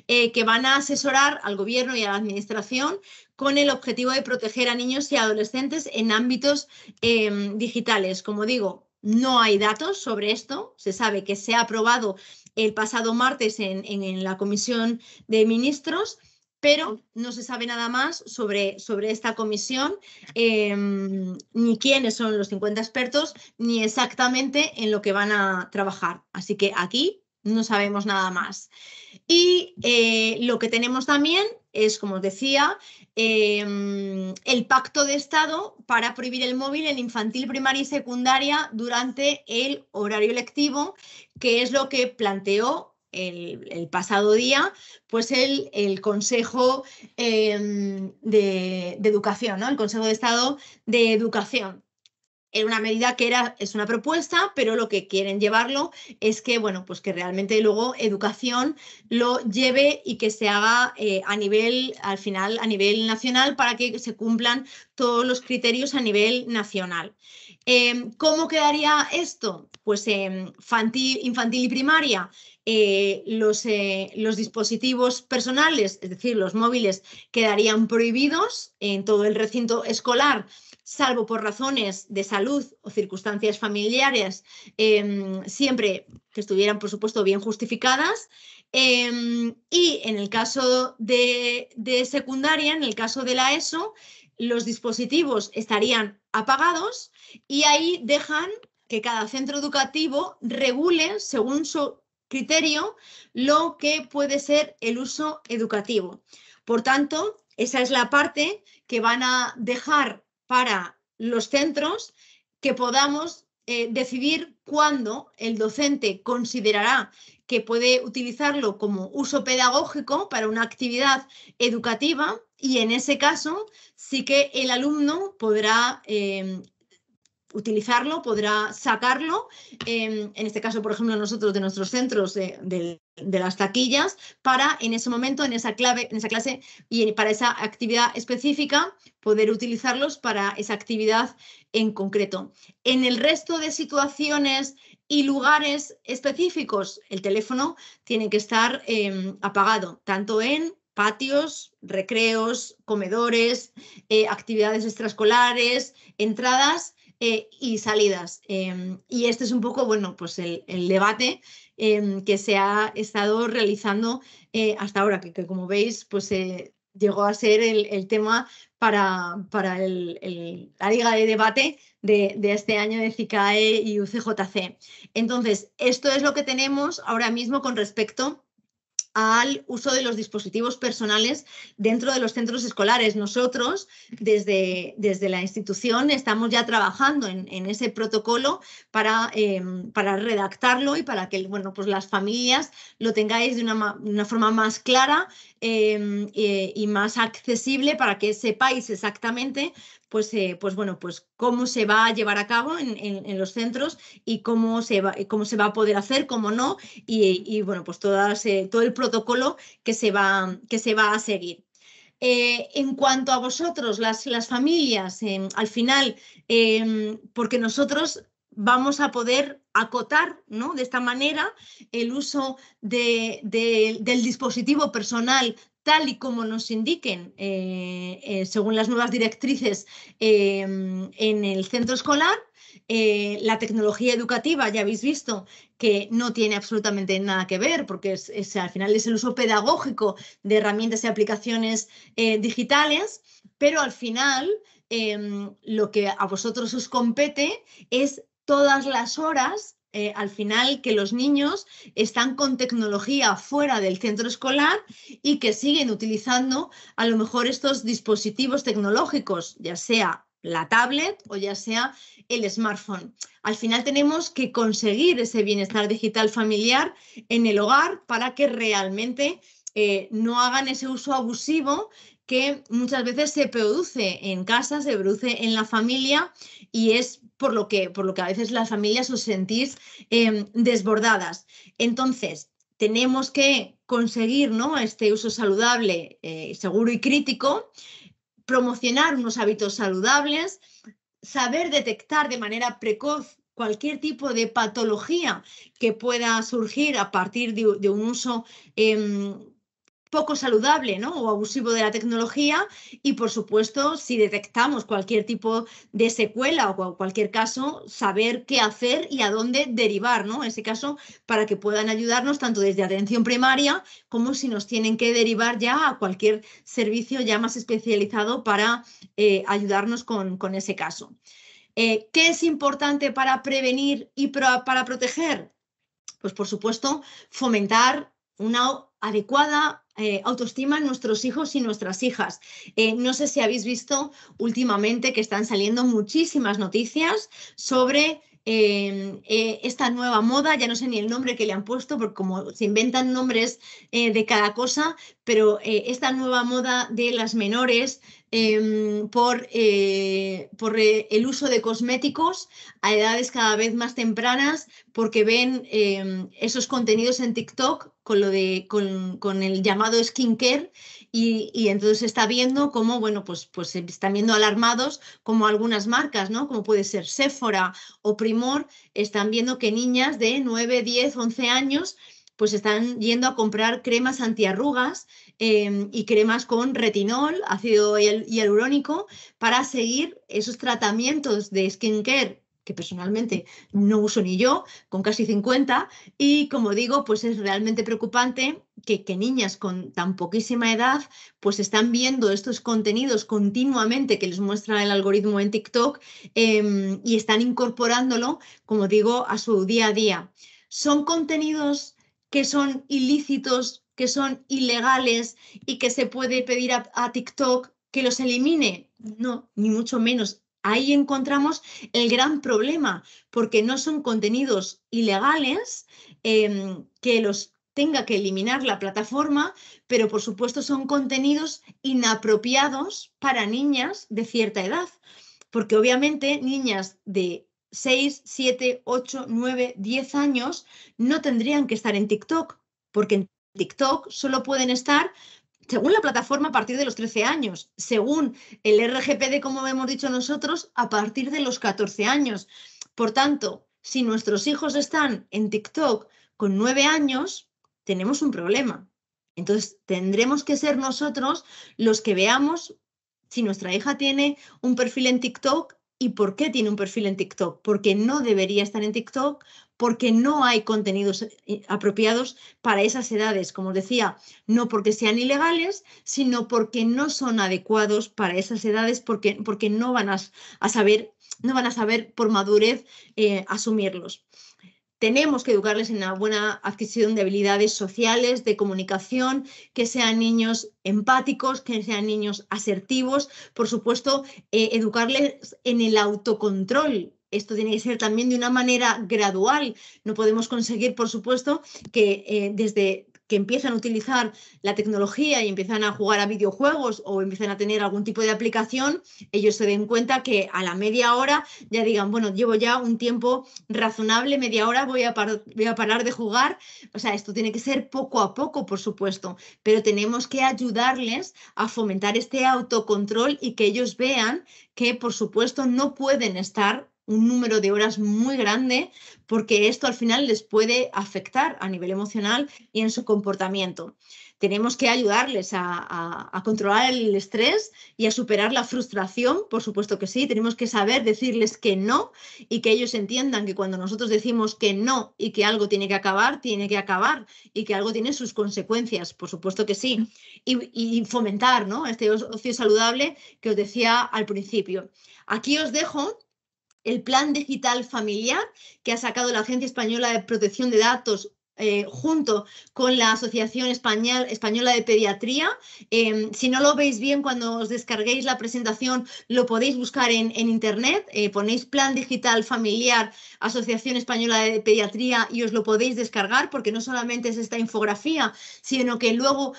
eh, que van a asesorar al gobierno y a la administración con el objetivo de proteger a niños y adolescentes en ámbitos em, digitales. Como digo, no hay datos sobre esto, se sabe que se ha aprobado el pasado martes en la comisión de ministros pero no se sabe nada más sobre, sobre esta comisión, em, ni quiénes son los 50 expertos, ni exactamente en lo que van a trabajar. Así que aquí no sabemos nada más. Y eh, lo que tenemos también es, como os decía, em, el pacto de Estado para prohibir el móvil en infantil, primaria y secundaria durante el horario lectivo, que es lo que planteó el, pasado día, pues el, el Consejo em, de, Educación, ¿no? El Consejo de Estado de Educación. Era una medida que era, es una propuesta, pero lo que quieren llevarlo es que, bueno, pues que realmente luego educación lo lleve y que se haga eh, a nivel, al final, a nivel nacional para que se cumplan todos los criterios a nivel nacional. Em, ¿Cómo quedaría esto? Pues en infantil, y primaria, eh, eh, los, dispositivos personales, es decir, los móviles, quedarían prohibidos en todo el recinto escolar, salvo por razones de salud o circunstancias familiares, em, siempre que estuvieran, por supuesto, bien justificadas. Em, y en el caso de secundaria, en el caso de la ESO, los dispositivos estarían apagados y ahí dejan que cada centro educativo regule según su criterio lo que puede ser el uso educativo. Por tanto, esa es la parte que van a dejar para los centros que podamos eh, decidir cuándo el docente considerará que puede utilizarlo como uso pedagógico para una actividad educativa y en ese caso sí que el alumno podrá em, utilizarlo, podrá sacarlo, em, en este caso, por ejemplo, nosotros de nuestros centros de, de, las taquillas, para en ese momento, en esa, clave, en esa clase y para esa actividad específica, poder utilizarlos para esa actividad en concreto. En el resto de situaciones y lugares específicos, el teléfono tiene que estar em, apagado, tanto en patios, recreos, comedores, eh, actividades extraescolares, entradas eh, y salidas. Em, y este es un poco, bueno, pues el, debate em, que se ha estado realizando eh, hasta ahora, que, como veis, pues llegó a ser el tema para, para el, la liga de debate de, de, este año de CICAE y UCJC. Entonces, esto es lo que tenemos ahora mismo con respecto al uso de los dispositivos personales dentro de los centros escolares. Nosotros, desde, desde la institución, estamos ya trabajando en, ese protocolo em, para, redactarlo y para que bueno, pues las familias lo tengáis de una, forma más clara em, eh, y más accesible para que sepáis exactamente pues, eh, pues bueno, pues cómo se va a llevar a cabo en, los centros y cómo se, va, cómo se va a poder hacer, cómo no, y, bueno, pues todas, eh, todo el protocolo que se va, que se va a seguir. Eh, en cuanto a vosotros, las, familias, em, al final, em, porque nosotros vamos a poder acotar ¿no? de esta manera el uso del dispositivo personal tal y como nos indiquen, eh, eh, según las nuevas directrices eh, en el centro escolar. la tecnología educativa, ya habéis visto que no tiene absolutamente nada que ver, porque al final es el uso pedagógico de herramientas y aplicaciones digitales, pero al final lo que a vosotros os compete es todas las horas eh, al final que los niños están con tecnología fuera del centro escolar y que siguen utilizando a lo mejor estos dispositivos tecnológicos, ya sea la tablet o ya sea el smartphone. Al final tenemos que conseguir ese bienestar digital familiar en el hogar para que realmente eh, no hagan ese uso abusivo que muchas veces se produce en casa, se produce en la familia y es por lo que, por lo que a veces las familias os sentís em, desbordadas. Entonces, tenemos que conseguir ¿no? este uso saludable, eh, seguro y crítico, promocionar unos hábitos saludables, saber detectar de manera precoz cualquier tipo de patología que pueda surgir a partir de, un uso em, poco saludable o abusivo de la tecnología y por supuesto si detectamos cualquier tipo de secuela o cualquier caso saber qué hacer y a dónde derivar ¿no? ese caso para que puedan ayudarnos tanto desde atención primaria como si nos tienen que derivar ya a cualquier servicio ya más especializado para eh, ayudarnos con, ese caso. Eh, ¿Qué es importante para prevenir y para proteger? Pues por supuesto fomentar una adecuada eh, autoestima en nuestros hijos y nuestras hijas. Eh, no sé si habéis visto últimamente que están saliendo muchísimas noticias sobre Em, eh, esta nueva moda, ya no sé ni el nombre que le han puesto, porque como se inventan nombres eh, de cada cosa, pero eh, esta nueva moda de las menores em, por, por el uso de cosméticos a edades cada vez más tempranas, porque ven em, esos contenidos en TikTok con, lo con, con el llamado skincare y, entonces está viendo cómo, bueno, pues, pues están viendo alarmados como algunas marcas, ¿no? Como puede ser Sephora o Primor, están viendo que niñas de 9, 10, 11 años pues están yendo a comprar cremas antiarrugas em, y cremas con retinol, ácido hialurónico, para seguir esos tratamientos de skincare que personalmente no uso ni yo, con casi 50, y como digo, pues es realmente preocupante que, niñas con tan poquísima edad pues están viendo estos contenidos continuamente que les muestra el algoritmo en TikTok em, y están incorporándolo, como digo, a su día a día. Son contenidos que son ilícitos, que son ilegales y que se puede pedir a, TikTok que los elimine. No, ni mucho menos. Ahí encontramos el gran problema, porque no son contenidos ilegales em, que los tenga que eliminar la plataforma, pero por supuesto son contenidos inapropiados para niñas de cierta edad, porque obviamente niñas de 6, 7, 8, 9, 10 años no tendrían que estar en TikTok, porque en TikTok solo pueden estar según la plataforma a partir de los 13 años, según el RGPD, como hemos dicho nosotros, a partir de los 14 años. Por tanto, si nuestros hijos están en TikTok con 9 años, tenemos un problema. Entonces, tendremos que ser nosotros los que veamos si nuestra hija tiene un perfil en TikTok y por qué tiene un perfil en TikTok. Porque no debería estar en TikTok, porque no hay contenidos eh, apropiados para esas edades. Como os decía, no porque sean ilegales, sino porque no son adecuados para esas edades, porque, porque no van a, saber, no van a saber por madurez eh, asumirlos. Tenemos que educarles en la buena adquisición de habilidades sociales, de comunicación, que sean niños empáticos, que sean niños asertivos. Por supuesto, eh, educarles en el autocontrol, esto tiene que ser también de una manera gradual. No podemos conseguir, por supuesto, que eh, desde que empiezan a utilizar la tecnología y empiezan a jugar a videojuegos o empiezan a tener algún tipo de aplicación, ellos se den cuenta que a la media hora ya digan, bueno, llevo ya un tiempo razonable, media hora voy a, voy a parar de jugar. O sea, esto tiene que ser poco a poco, por supuesto, pero tenemos que ayudarles a fomentar este autocontrol y que ellos vean que, por supuesto, no pueden estar un número de horas muy grande porque esto al final les puede afectar a nivel emocional y en su comportamiento. Tenemos que ayudarles a, controlar el estrés y a superar la frustración, por supuesto que sí. Tenemos que saber decirles que no y que ellos entiendan que cuando nosotros decimos que no y que algo tiene que acabar, tiene que acabar y que algo tiene sus consecuencias, por supuesto que sí. Y, fomentar ¿no? este ocio saludable que os decía al principio. Aquí os dejo el Plan Digital Familiar que ha sacado la Agencia Española de Protección de Datos eh, junto con la Asociación Española de Pediatría. Eh, si no lo veis bien cuando os descarguéis la presentación, lo podéis buscar en, Internet. Eh, ponéis Plan Digital Familiar Asociación Española de Pediatría y os lo podéis descargar porque no solamente es esta infografía, sino que luego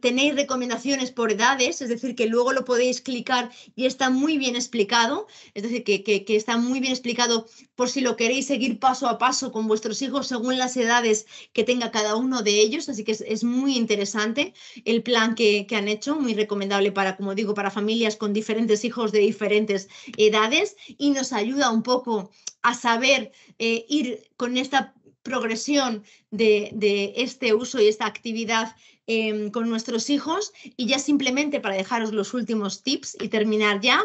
tenéis recomendaciones por edades, es decir, que luego lo podéis clicar y está muy bien explicado, es decir, que está muy bien explicado por si lo queréis seguir paso a paso con vuestros hijos según las edades que tenga cada uno de ellos, así que es, muy interesante el plan que, han hecho, muy recomendable para, como digo, para familias con diferentes hijos de diferentes edades y nos ayuda un poco a saber eh, ir con esta progresión de, este uso y esta actividad em, con nuestros hijos. Y ya simplemente para dejaros los últimos tips y terminar ya,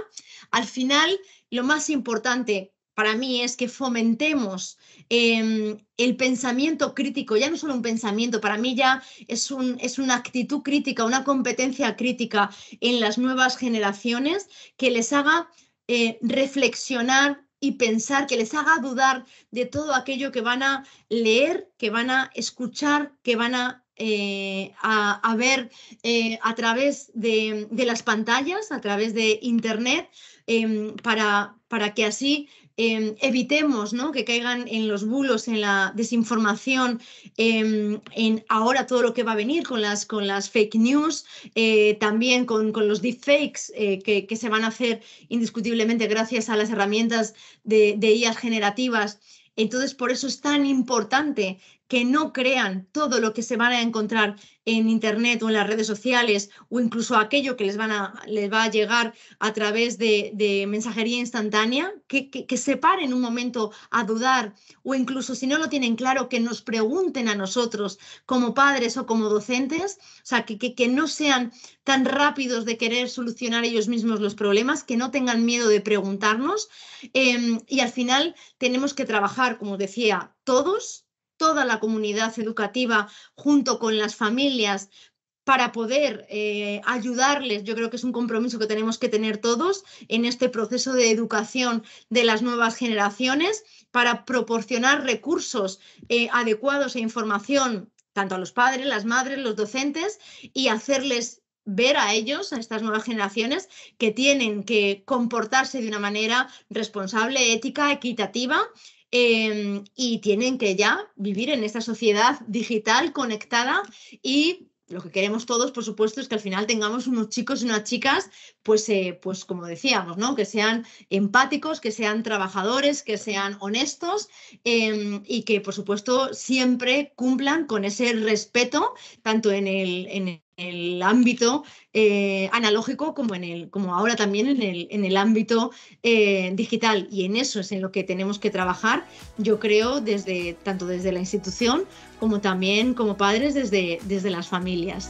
al final lo más importante para mí es que fomentemos em, el pensamiento crítico, ya no solo un pensamiento, para mí ya es, un, es una actitud crítica, una competencia crítica en las nuevas generaciones que les haga eh, reflexionar y pensar, que les haga dudar de todo aquello que van a leer, que van a escuchar, que van a eh, a, ver eh, a través de, las pantallas, a través de Internet, em, para, para que así Em, evitemos que caigan en los bulos, en la desinformación, em, en ahora todo lo que va a venir con las, con las fake news, eh, también con, los deepfakes eh, que, que, se van a hacer indiscutiblemente gracias a las herramientas de, de generativas. Entonces, por eso es tan importante que no crean todo lo que se van a encontrar en Internet o en las redes sociales o incluso aquello que les, van a, les va a llegar a través de, mensajería instantánea, que, que, se paren un momento a dudar o incluso si no lo tienen claro, que nos pregunten a nosotros como padres o como docentes, o sea, que, que no sean tan rápidos de querer solucionar ellos mismos los problemas, que no tengan miedo de preguntarnos em, y al final tenemos que trabajar, como decía, todos toda la comunidad educativa junto con las familias para poder eh, ayudarles. Yo creo que es un compromiso que tenemos que tener todos en este proceso de educación de las nuevas generaciones para proporcionar recursos eh, adecuados e información tanto a los padres, las madres, los docentes y hacerles ver a ellos, a estas nuevas generaciones, que tienen que comportarse de una manera responsable, ética, equitativa Em, y tienen que ya vivir en esta sociedad digital conectada y lo que queremos todos, por supuesto, es que al final tengamos unos chicos y unas chicas, pues, eh, pues como decíamos, ¿no? Que sean empáticos, que sean trabajadores, que sean honestos em, y que, por supuesto, siempre cumplan con ese respeto, tanto en el, el ámbito eh, analógico como, en el, como ahora también en el, en el ámbito eh, digital. Y en eso es en lo que tenemos que trabajar, yo creo, desde, tanto desde la institución como también como padres desde, desde las familias.